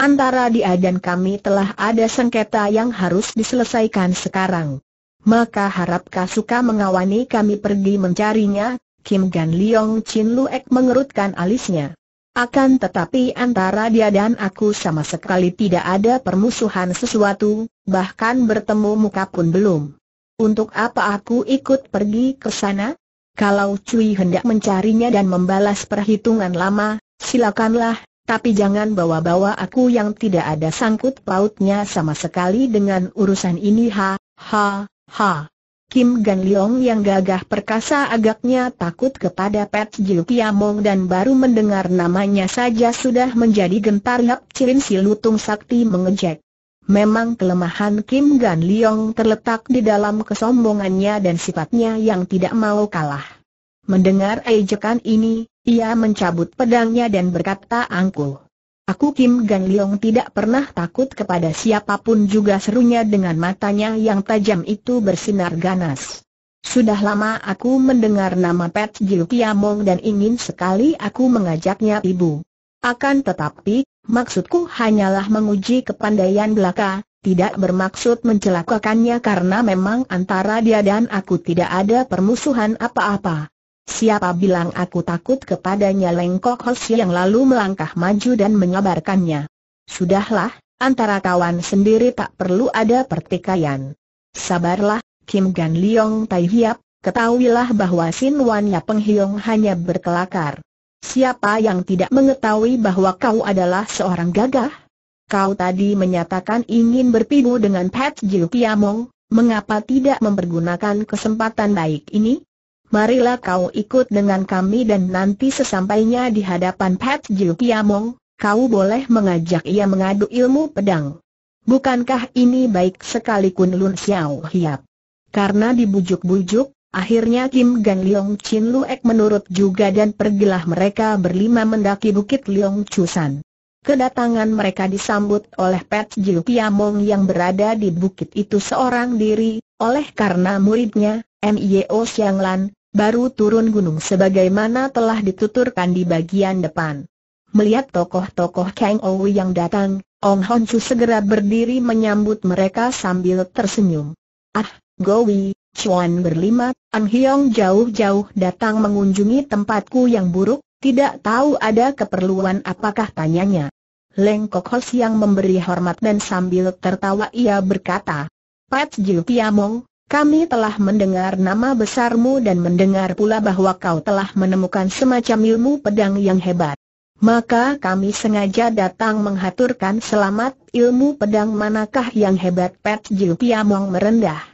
Antara dia dan kami telah ada sengketa yang harus diselesaikan sekarang. Maka harapkah suka mengawani kami pergi mencarinya? Kim Gan Leong Chin Luek mengerutkan alisnya. Akan tetapi antara dia dan aku sama sekali tidak ada permusuhan sesuatu, bahkan bertemu muka pun belum. Untuk apa aku ikut pergi ke sana? Kalau Cui hendak mencarinya dan membalas perhitungan lama, silakanlah, tapi jangan bawa-bawa aku yang tidak ada sangkut pautnya sama sekali dengan urusan ini ha, ha, ha. Kim Gan Leong yang gagah perkasa agaknya takut kepada Pet Jiu Kiamong dan baru mendengar namanya saja sudah menjadi gentar Yap Cilin si Lutung Sakti mengejek. Memang kelemahan Kim Gan Liong terletak di dalam kesombongannya dan sifatnya yang tidak mau kalah. Mendengar ejekan ini, ia mencabut pedangnya dan berkata angkuh. Aku Kim Gan Liong tidak pernah takut kepada siapapun juga serunya dengan matanya yang tajam itu bersinar ganas. Sudah lama aku mendengar nama Pat Jiu Tiamong dan ingin sekali aku mengajaknya ibu. Akan tetapi, Maksudku hanyalah menguji kepandaian belaka, tidak bermaksud mencelakakannya karena memang antara dia dan aku tidak ada permusuhan apa-apa. Siapa bilang aku takut kepadanya Lengkok Hos yang lalu melangkah maju dan mengabarkannya. Sudahlah, antara kawan sendiri tak perlu ada pertikaian. Sabarlah, Kim Gan Leong Tai Hiap, ketahuilah bahwa Sin Wan Ya Hiong hanya berkelakar. Siapa yang tidak mengetahui bahwa kau adalah seorang gagah? Kau tadi menyatakan ingin berpibu dengan Pat Jiu Kiamong, mengapa tidak mempergunakan kesempatan baik ini? Marilah kau ikut dengan kami dan nanti sesampainya di hadapan Pat Jiu Kiamong, kau boleh mengajak ia mengadu ilmu pedang. Bukankah ini baik sekali Kun Lun Xiao Hiap? Karena dibujuk-bujuk, Akhirnya Kim Gan Leong Chin Luek menurut juga dan pergilah mereka berlima mendaki bukit Leong Chusan. Kedatangan mereka disambut oleh Pat Jiu Kiamong yang berada di bukit itu seorang diri, oleh karena muridnya, Mio Lan baru turun gunung sebagaimana telah dituturkan di bagian depan. Melihat tokoh-tokoh Kang Owi yang datang, Ong Hon Chu segera berdiri menyambut mereka sambil tersenyum. Ah, Gowi, Chuan berlima, An Hiong jauh-jauh datang mengunjungi tempatku yang buruk, tidak tahu ada keperluan apakah tanyanya. Leng Kok Hos yang memberi hormat dan sambil tertawa ia berkata, Pat Jiu Piamong, kami telah mendengar nama besarmu dan mendengar pula bahwa kau telah menemukan semacam ilmu pedang yang hebat. Maka kami sengaja datang menghaturkan selamat ilmu pedang manakah yang hebat Pat Jiu Piamong merendah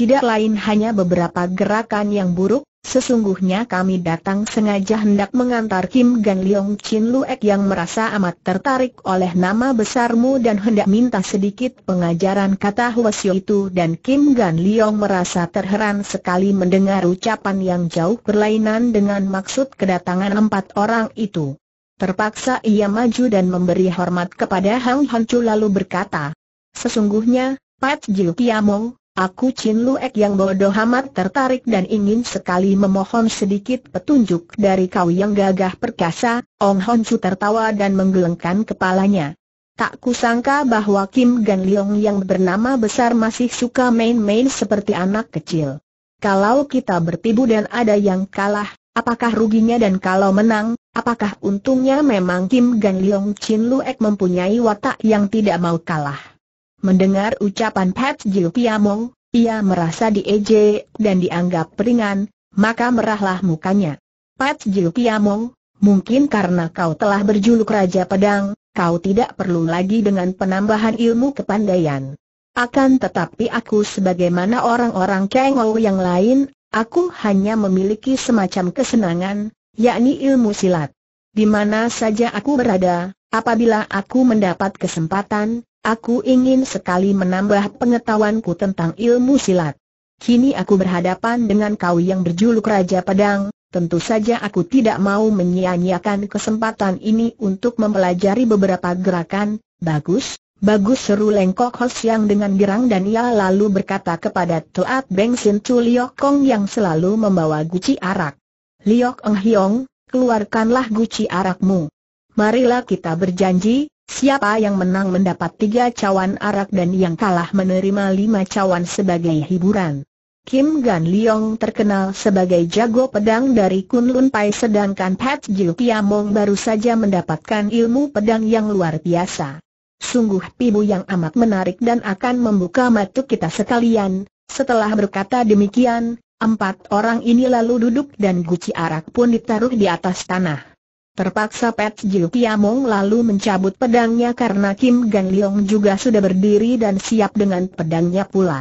tidak lain hanya beberapa gerakan yang buruk, sesungguhnya kami datang sengaja hendak mengantar Kim Gan Leong Chin Luek yang merasa amat tertarik oleh nama besarmu dan hendak minta sedikit pengajaran kata Huasyo itu dan Kim Gan Leong merasa terheran sekali mendengar ucapan yang jauh berlainan dengan maksud kedatangan empat orang itu. Terpaksa ia maju dan memberi hormat kepada Hang Han Chu lalu berkata, Sesungguhnya, Pat Jiu Kiamong, Aku Chin Luek yang bodoh amat tertarik dan ingin sekali memohon sedikit petunjuk dari kau yang gagah perkasa, Ong Hon tertawa dan menggelengkan kepalanya. Tak kusangka bahwa Kim Gan Leong yang bernama besar masih suka main-main seperti anak kecil. Kalau kita bertibu dan ada yang kalah, apakah ruginya dan kalau menang, apakah untungnya memang Kim Gan Leong Chin Luek mempunyai watak yang tidak mau kalah. Mendengar ucapan Pat Jiu Piamong, ia merasa diejek dan dianggap ringan, maka merahlah mukanya. Pat Jiu Piamong, mungkin karena kau telah berjuluk Raja Pedang, kau tidak perlu lagi dengan penambahan ilmu kepandaian. Akan tetapi aku sebagaimana orang-orang Kengou yang lain, aku hanya memiliki semacam kesenangan, yakni ilmu silat. Di mana saja aku berada, apabila aku mendapat kesempatan, Aku ingin sekali menambah pengetahuanku tentang ilmu silat. Kini aku berhadapan dengan kau yang berjuluk Raja Pedang, tentu saja aku tidak mau menyia-nyiakan kesempatan ini untuk mempelajari beberapa gerakan, bagus, Bagus seru Lengkok Hos yang dengan girang dan ia lalu berkata kepada Toat Beng Sin Chu Liok Kong yang selalu membawa guci arak. Liok Eng Hiong, keluarkanlah guci arakmu. Marilah kita berjanji, Siapa yang menang mendapat tiga cawan arak dan yang kalah menerima lima cawan sebagai hiburan. Kim Gan Leong terkenal sebagai jago pedang dari Kunlun Pai sedangkan Pat Jiu Tiamong baru saja mendapatkan ilmu pedang yang luar biasa. Sungguh pibu yang amat menarik dan akan membuka mata kita sekalian. Setelah berkata demikian, empat orang ini lalu duduk dan guci arak pun ditaruh di atas tanah. Terpaksa Pet Jiu Piamong lalu mencabut pedangnya karena Kim Gan Leong juga sudah berdiri dan siap dengan pedangnya pula.